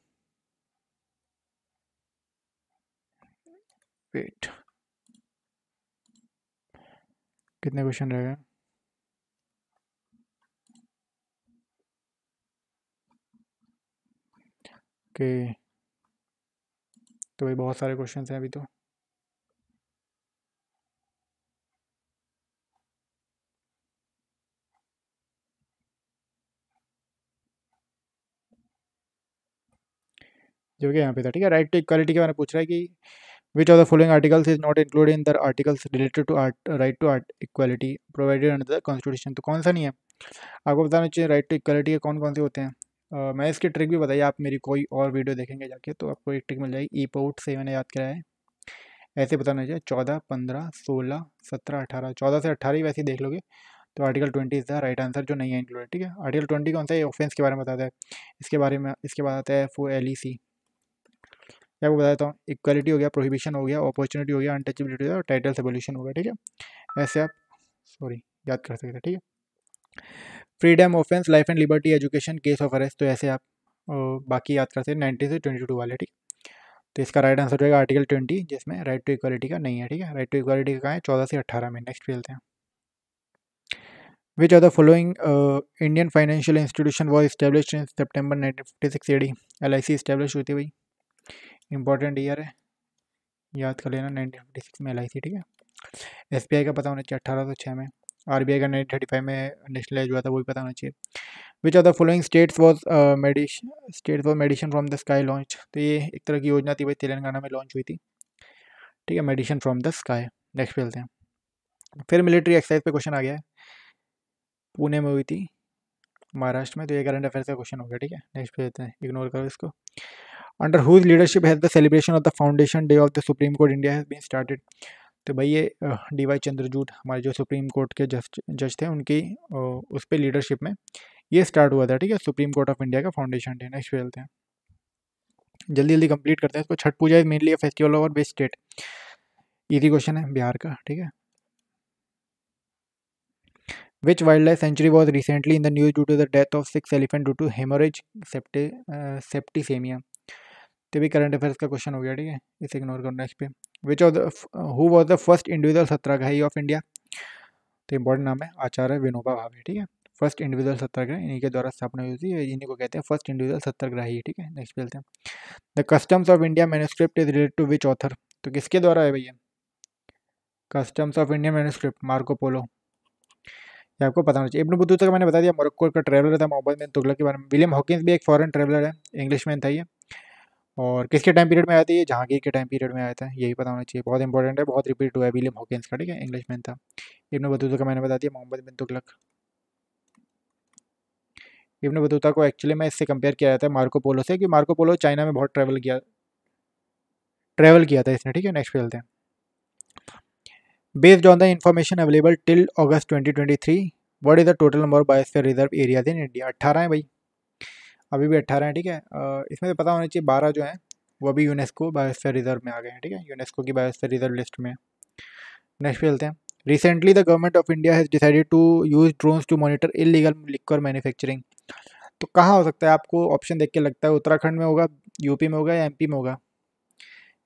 wait कितने क्वेश्चन रह गए ओके तो भाई बहुत सारे क्वेश्चन हैं अभी तो जो कि यहाँ पे था ठीक है राइट टू इक्वालिटी के बारे में पूछ रहा है कि which of the following articles is not include in the articles related to art right to art equality provided under the constitution तो कौन सा नहीं है आपको बताना चाहिए राइट टू इक्वालिटी के कौन कौन से होते हैं मैं इसकी ट्रिक भी बताई आप मेरी कोई और वीडियो देखेंगे जाके तो आपको एक ट्रिक मिल जाएगी ई पोर्ट से मैंने याद कराया है ऐसे बताना चाहिए चौदह पंद्रह सोलह सत्रह अठारह चौदह से अट्ठारह ही वैसे देख लोगे तो article twenty is the right answer जो नहीं है इंक्लूडेड ठीक है आर्टिकल ट्वेंटी कौन सा है ऑफेंस के बारे में बताता है इसके बारे में इसके बाद आता है एफ ओ एल ई सी आपको बता देता हूँ इक्वलिटी हो गया प्रोहिबिशन हो गया अपॉर्चुनिटी हो गया अनटचबिलिटी हो गया टाइटल से हो होगा ठीक है ऐसे आप सॉरी याद कर सकते हैं ठीक है freedom offence life and liberty education case of arrest तो ऐसे आप बाकी याद करते हैं नाइनटीन से ट्वेंटी टू वाले ठीक तो इसका राइट आंसर होगा आर्टिकल ट्वेंटी जिसमें राइट टू इक्वालिटी का नहीं है ठीक है राइट टू इक्वालिटी का है चौदह से अट्ठारह में नेक्स्ट खेलते हैं which Which of the following uh, Indian financial institution September nineteen fifty six AD L I C हुई थी भाई इंपॉर्टेंट ईयर है याद कर लेना नाइनटीन फिफ्टी सिक्स में एल आई सी ठीक है एस बी आई का पता होना चाहिए अट्ठारह में आर बी आई का नाइन थर्टी फाइव में नेशनलाइज हुआ था वो भी पता होना चाहिए which are the following states was medicine state was medicine from the sky launch तो ये एक तरह की योजना थी भाई तेलंगाना में लॉन्च हुई थी ठीक है medicine from the sky next पे हैं फिर मिलिट्री एक्सरसाइज पे क्वेश्चन आ गया है पुणे में हुई थी महाराष्ट्र में तो ये करंट अफेयर का क्वेश्चन हो गया ठीक है नेक्स्ट पे देते हैं इग्नोर करो इसको under whose leadership has the celebration of the foundation day of the supreme court India has been started तो भाई ये डी वाई चंद्रजूट हमारे जो सुप्रीम कोर्ट के जज जज थे उनकी उस पर लीडरशिप में ये स्टार्ट हुआ था ठीक है सुप्रीम कोर्ट ऑफ इंडिया का फाउंडेशन डे नेक्स्ट वेलते हैं जल्दी जल्दी कंप्लीट करते हैं इसको Chhath Puja is mainly festival of west state easy question है बिहार का ठीक है which wild life sanctuary was recently in the news due to the death of six elephant due to haemorrhage septicaemia तो भी करंट अफेयर्स का question हो गया ठीक है इसे इग्नोर करो नेक्स्ट पे which of the who was the first individual satyagrahi of India तो इंपॉर्टेंट नाम है आचार्य विनोबा भावे ठीक है फर्स्ट इंडिविजुअल सत्याग्रह इन्हीं के द्वारा स्थापना हुई थी इन्हीं को कहते हैं फर्स्ट इंडिविजुअल सत्याग्रही ठीक है नेक्स्ट बोलते हैं the customs of India manuscript is related to which author तो किसके द्वारा है भैया customs of India manuscript Marco Polo ये आपको पता होना चाहिए इब्न बतूता का मैंने बता दिया मोरक्को का ट्रेवलर था मोहम्मद बिन तुगलक के बारे में विलियम हॉकिंस भी एक फॉरेन ट्रेवलर है इंग्लिश मैन था ये और किसके टाइम पीरियड में आया था ये जहांगीर के टाइम पीरियड में आया था यही पता होना चाहिए बहुत इंपॉर्टेंट है बहुत रिपीट हुआ है विलियम हॉकिंस का ठीक है इंग्लिश मैन था इब्न बतूता का मैंने बता दिया मोहम्मद बिन तुगलक इब्न बतूता को एक्चुअली मैं इससे कंपेयर किया जाता है मार्को पोलो से क्योंकि मार्को पोलो चाइना में बहुत ट्रैवल किया ट्रैवल किया था इसने ठीक है नेक्स्ट खेलते हैं the on available till available twenty twenty three what is the total number of biosphere reserve areas in India अट्ठारह है भाई अभी भी अट्ठारह हैं ठीक है इसमें से तो पता होना चाहिए बारह जो हैं वो अभी यूनेस्को बायोस्फीयर रिजर्व में आ गए हैं ठीक है यूनेस्को की बायोस्फीयर रिजर्व लिस्ट में नेक्स्ट चलते हैं recently the government of India has decided to use drones to monitor illegal liquor manufacturing तो कहाँ हो सकता है आपको ऑप्शन देख के लगता है उत्तराखंड में होगा यूपी में होगा या एमपी में होगा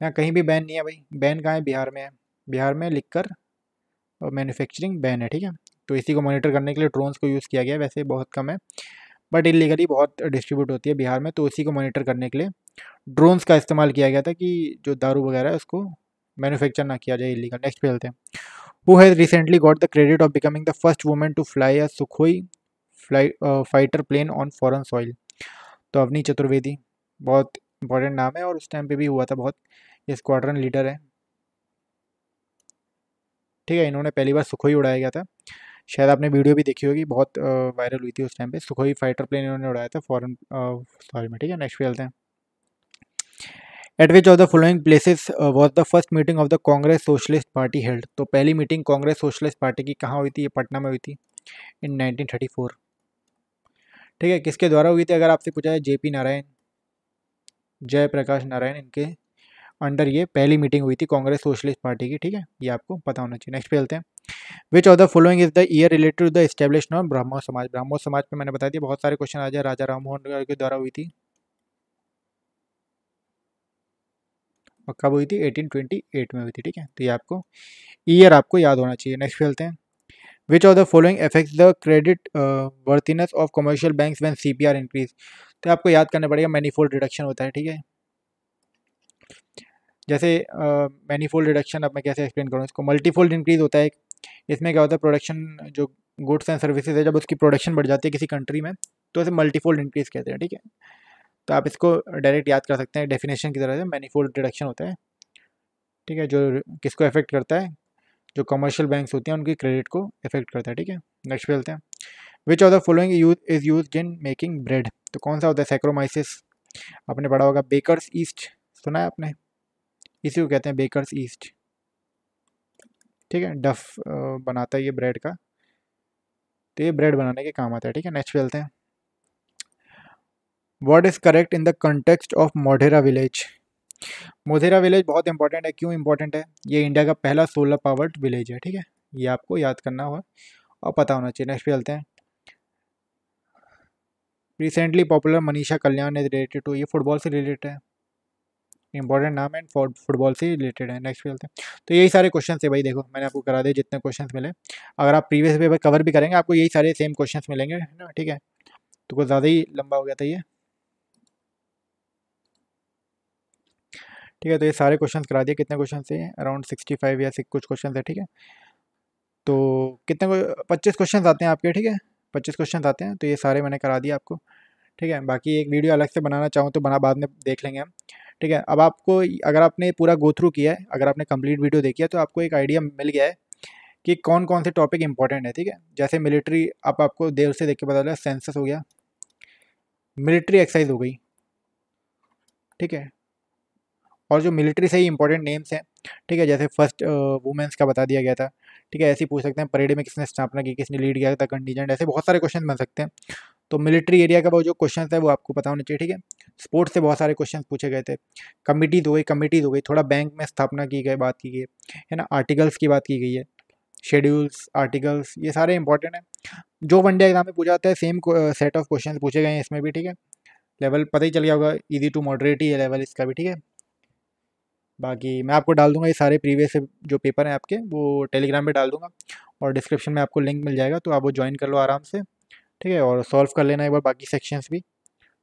यहाँ कहीं भी बैन नहीं है भाई बैन कहाँ है बिहार में है बिहार में लिक्कर और मैन्युफैक्चरिंग बैन है ठीक है तो इसी को मॉनिटर करने के लिए ड्रोन्स को यूज़ किया गया वैसे बहुत कम है बट इलीगली बहुत डिस्ट्रीब्यूट होती है बिहार में तो उसी को मॉनिटर करने के लिए ड्रोन्स का इस्तेमाल किया गया था कि जो दारू वगैरह है उसको मैन्युफैक्चर ना किया जाए इलीगल नेक्स्ट पे चलते हैं who has recently got the credit of becoming the first women to fly a Sukhoi fly fighter plane on foreign soil तो अवनी चतुर्वेदी बहुत इंपॉर्टेंट नाम है और उस टाइम पे भी हुआ था बहुत ये स्क्वाड्रन लीडर है ठीक है इन्होंने पहली बार सुखोई उड़ाया गया था शायद आपने वीडियो भी देखी होगी बहुत वायरल हुई थी उस टाइम पे सुखोई फाइटर प्लेन इन्होंने उड़ाया था फॉरन सॉरी में ठीक है नेक्स्ट पे चलते हैं at which of the following places was the first meeting of the Congress Socialist Party held तो पहली मीटिंग कांग्रेस सोशलिस्ट पार्टी की कहाँ हुई थी ये पटना में हुई थी इन 1934 ठीक है किसके द्वारा हुई थी अगर आपसे पूछा है जे पी नारायण जयप्रकाश नारायण इनके अंडर ये पहली मीटिंग हुई थी कांग्रेस सोशलिस्ट पार्टी की ठीक है ये आपको पता होना चाहिए नेक्स्ट पे चलते हैं which of the following is the year related to the establish of Brahmo Samaj ब्राह्मण समाज पे मैंने बता दिया बहुत सारे क्वेश्चन आ जाए राजा राम मोहन के द्वारा हुई थी और कब हुई थी 1828 में हुई थी ठीक है तो ये आपको ईयर आपको याद होना चाहिए नेक्स्ट खेलते हैं which of the following effect the credit worthiness of commercial bank when C P R increase तो आपको याद करना पड़ेगा मैनीफोल्ड रिडक्शन होता है ठीक है जैसे मैनीफोल्ड रिडक्शन अब मैं कैसे एक्सप्लेन करूँ इसको मल्टीफोल्ड इंक्रीज़ होता है इसमें क्या होता है प्रोडक्शन जो गुड्स एंड सर्विसेज है जब उसकी प्रोडक्शन बढ़ जाती है किसी कंट्री में तो इसे मल्टीफोल्ड इंक्रीज़ कहते हैं ठीक है तो आप इसको डायरेक्ट याद कर सकते हैं डेफिनेशन की तरह से मैनीफोल्ड रिडक्शन होता है ठीक है जो किसको इफेक्ट करता है जो कमर्शियल बैंक्स होती हैं उनकी क्रेडिट को इफेक्ट करता है ठीक है नेक्स्ट पे चलते हैं which of the following use is use in making bread तो कौन सा होता है सैक्रोमाइसिस आपने पढ़ा होगा बेकर्स ईस्ट सुना है आपने इसी को कहते हैं बेकर्स ईस्ट ठीक है डफ बनाता है ये ब्रेड का तो ये ब्रेड बनाने के काम आता है ठीक है नेक्स्ट चलते हैं word is correct in the context of Modhera village Modhera village बहुत इंपॉर्टेंट है क्यों इंपॉर्टेंट है ये इंडिया का पहला सोलर पावर्ड विलेज है ठीक है ये आपको याद करना होगा और पता होना चाहिए नेक्स्ट चलते हैं recently popular Manisha Kalyan is related to ये फुटबॉल से रिलेटेड है इंपॉर्टेंट नाम एंड फुटबॉल से रिलेटेड है नेक्स्ट खेलते हैं तो यही सारे क्वेश्चन है भाई देखो मैंने आपको करा दिया जितने क्वेश्चन मिले अगर आप प्रीवियस पेपर कवर भी करेंगे आपको यही सारे सेम क्वेश्चन मिलेंगे है ना ठीक है तो कुछ ज़्यादा ही लंबा हो गया था ये ठीक है तो ये सारे क्वेश्चन करा दिए कितने क्वेश्चन है अराउंड सिक्सटी फाइव या कुछ क्वेश्चन है ठीक है तो कितने पच्चीस क्वेश्चन आते हैं आपके ठीक है पच्चीस क्वेश्चन आते हैं तो ये सारे मैंने करा दिए आपको ठीक है बाकी एक वीडियो अलग से बनाना चाहूँ तो बना बाद में देख लेंगे हम ठीक है अब आपको अगर आपने पूरा गो थ्रू किया है अगर आपने कंप्लीट वीडियो देखी है तो आपको एक आइडिया मिल गया है कि कौन कौन से टॉपिक इंपॉर्टेंट है ठीक है जैसे मिलिट्री आप आपको देर से देख के पता चला सेंसस हो गया मिलिट्री एक्सरसाइज हो गई ठीक है और जो मिलिट्री से ही इंपॉर्टेंट नेम्स हैं ठीक है जैसे फर्स्ट वुमेंस का बता दिया गया था ठीक है ऐसे पूछ सकते हैं परेड में किसने स्थापना की किसने लीड किया था कंटीजेंट ऐसे बहुत सारे क्वेश्चन बन सकते हैं तो मिलिट्री एरिया का वो जो क्वेश्चन है वो आपको पता होना चाहिए ठीक है स्पोर्ट्स से बहुत सारे क्वेश्चन पूछे गए थे कमिटीज़ हो गई कमिटीज़ हो गई थोड़ा बैंक में स्थापना की गई बात की गई है ना आर्टिकल्स की बात की गई है शेड्यूल्स आर्टिकल्स ये सारे इंपॉर्टेंट हैं जो वनडे एग्जाम में पूछा जाता है सेम सेट ऑफ क्वेश्चन पूछे गए हैं इसमें भी ठीक है लेवल पता ही चल गया होगा ईजी टू मॉडरेट ही है लेवल इसका भी ठीक है बाकी मैं आपको डाल दूंगा ये सारे प्रीवियस जो पेपर हैं आपके वो टेलीग्राम पे डाल दूंगा और डिस्क्रिप्शन में आपको लिंक मिल जाएगा तो आप वो ज्वाइन कर लो आराम से ठीक है और सॉल्व कर लेना एक बार बाकी सेक्शंस भी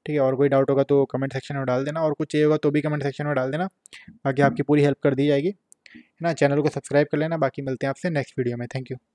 ठीक है और कोई डाउट होगा तो कमेंट सेक्शन में डाल देना और कुछ चाहिए होगा तो भी कमेंट सेक्शन में डाल देना बाकी आपकी पूरी हेल्प कर दी जाएगी है ना चैनल को सब्सक्राइब कर लेना बाकी मिलते हैं आपसे नेक्स्ट वीडियो में थैंक यू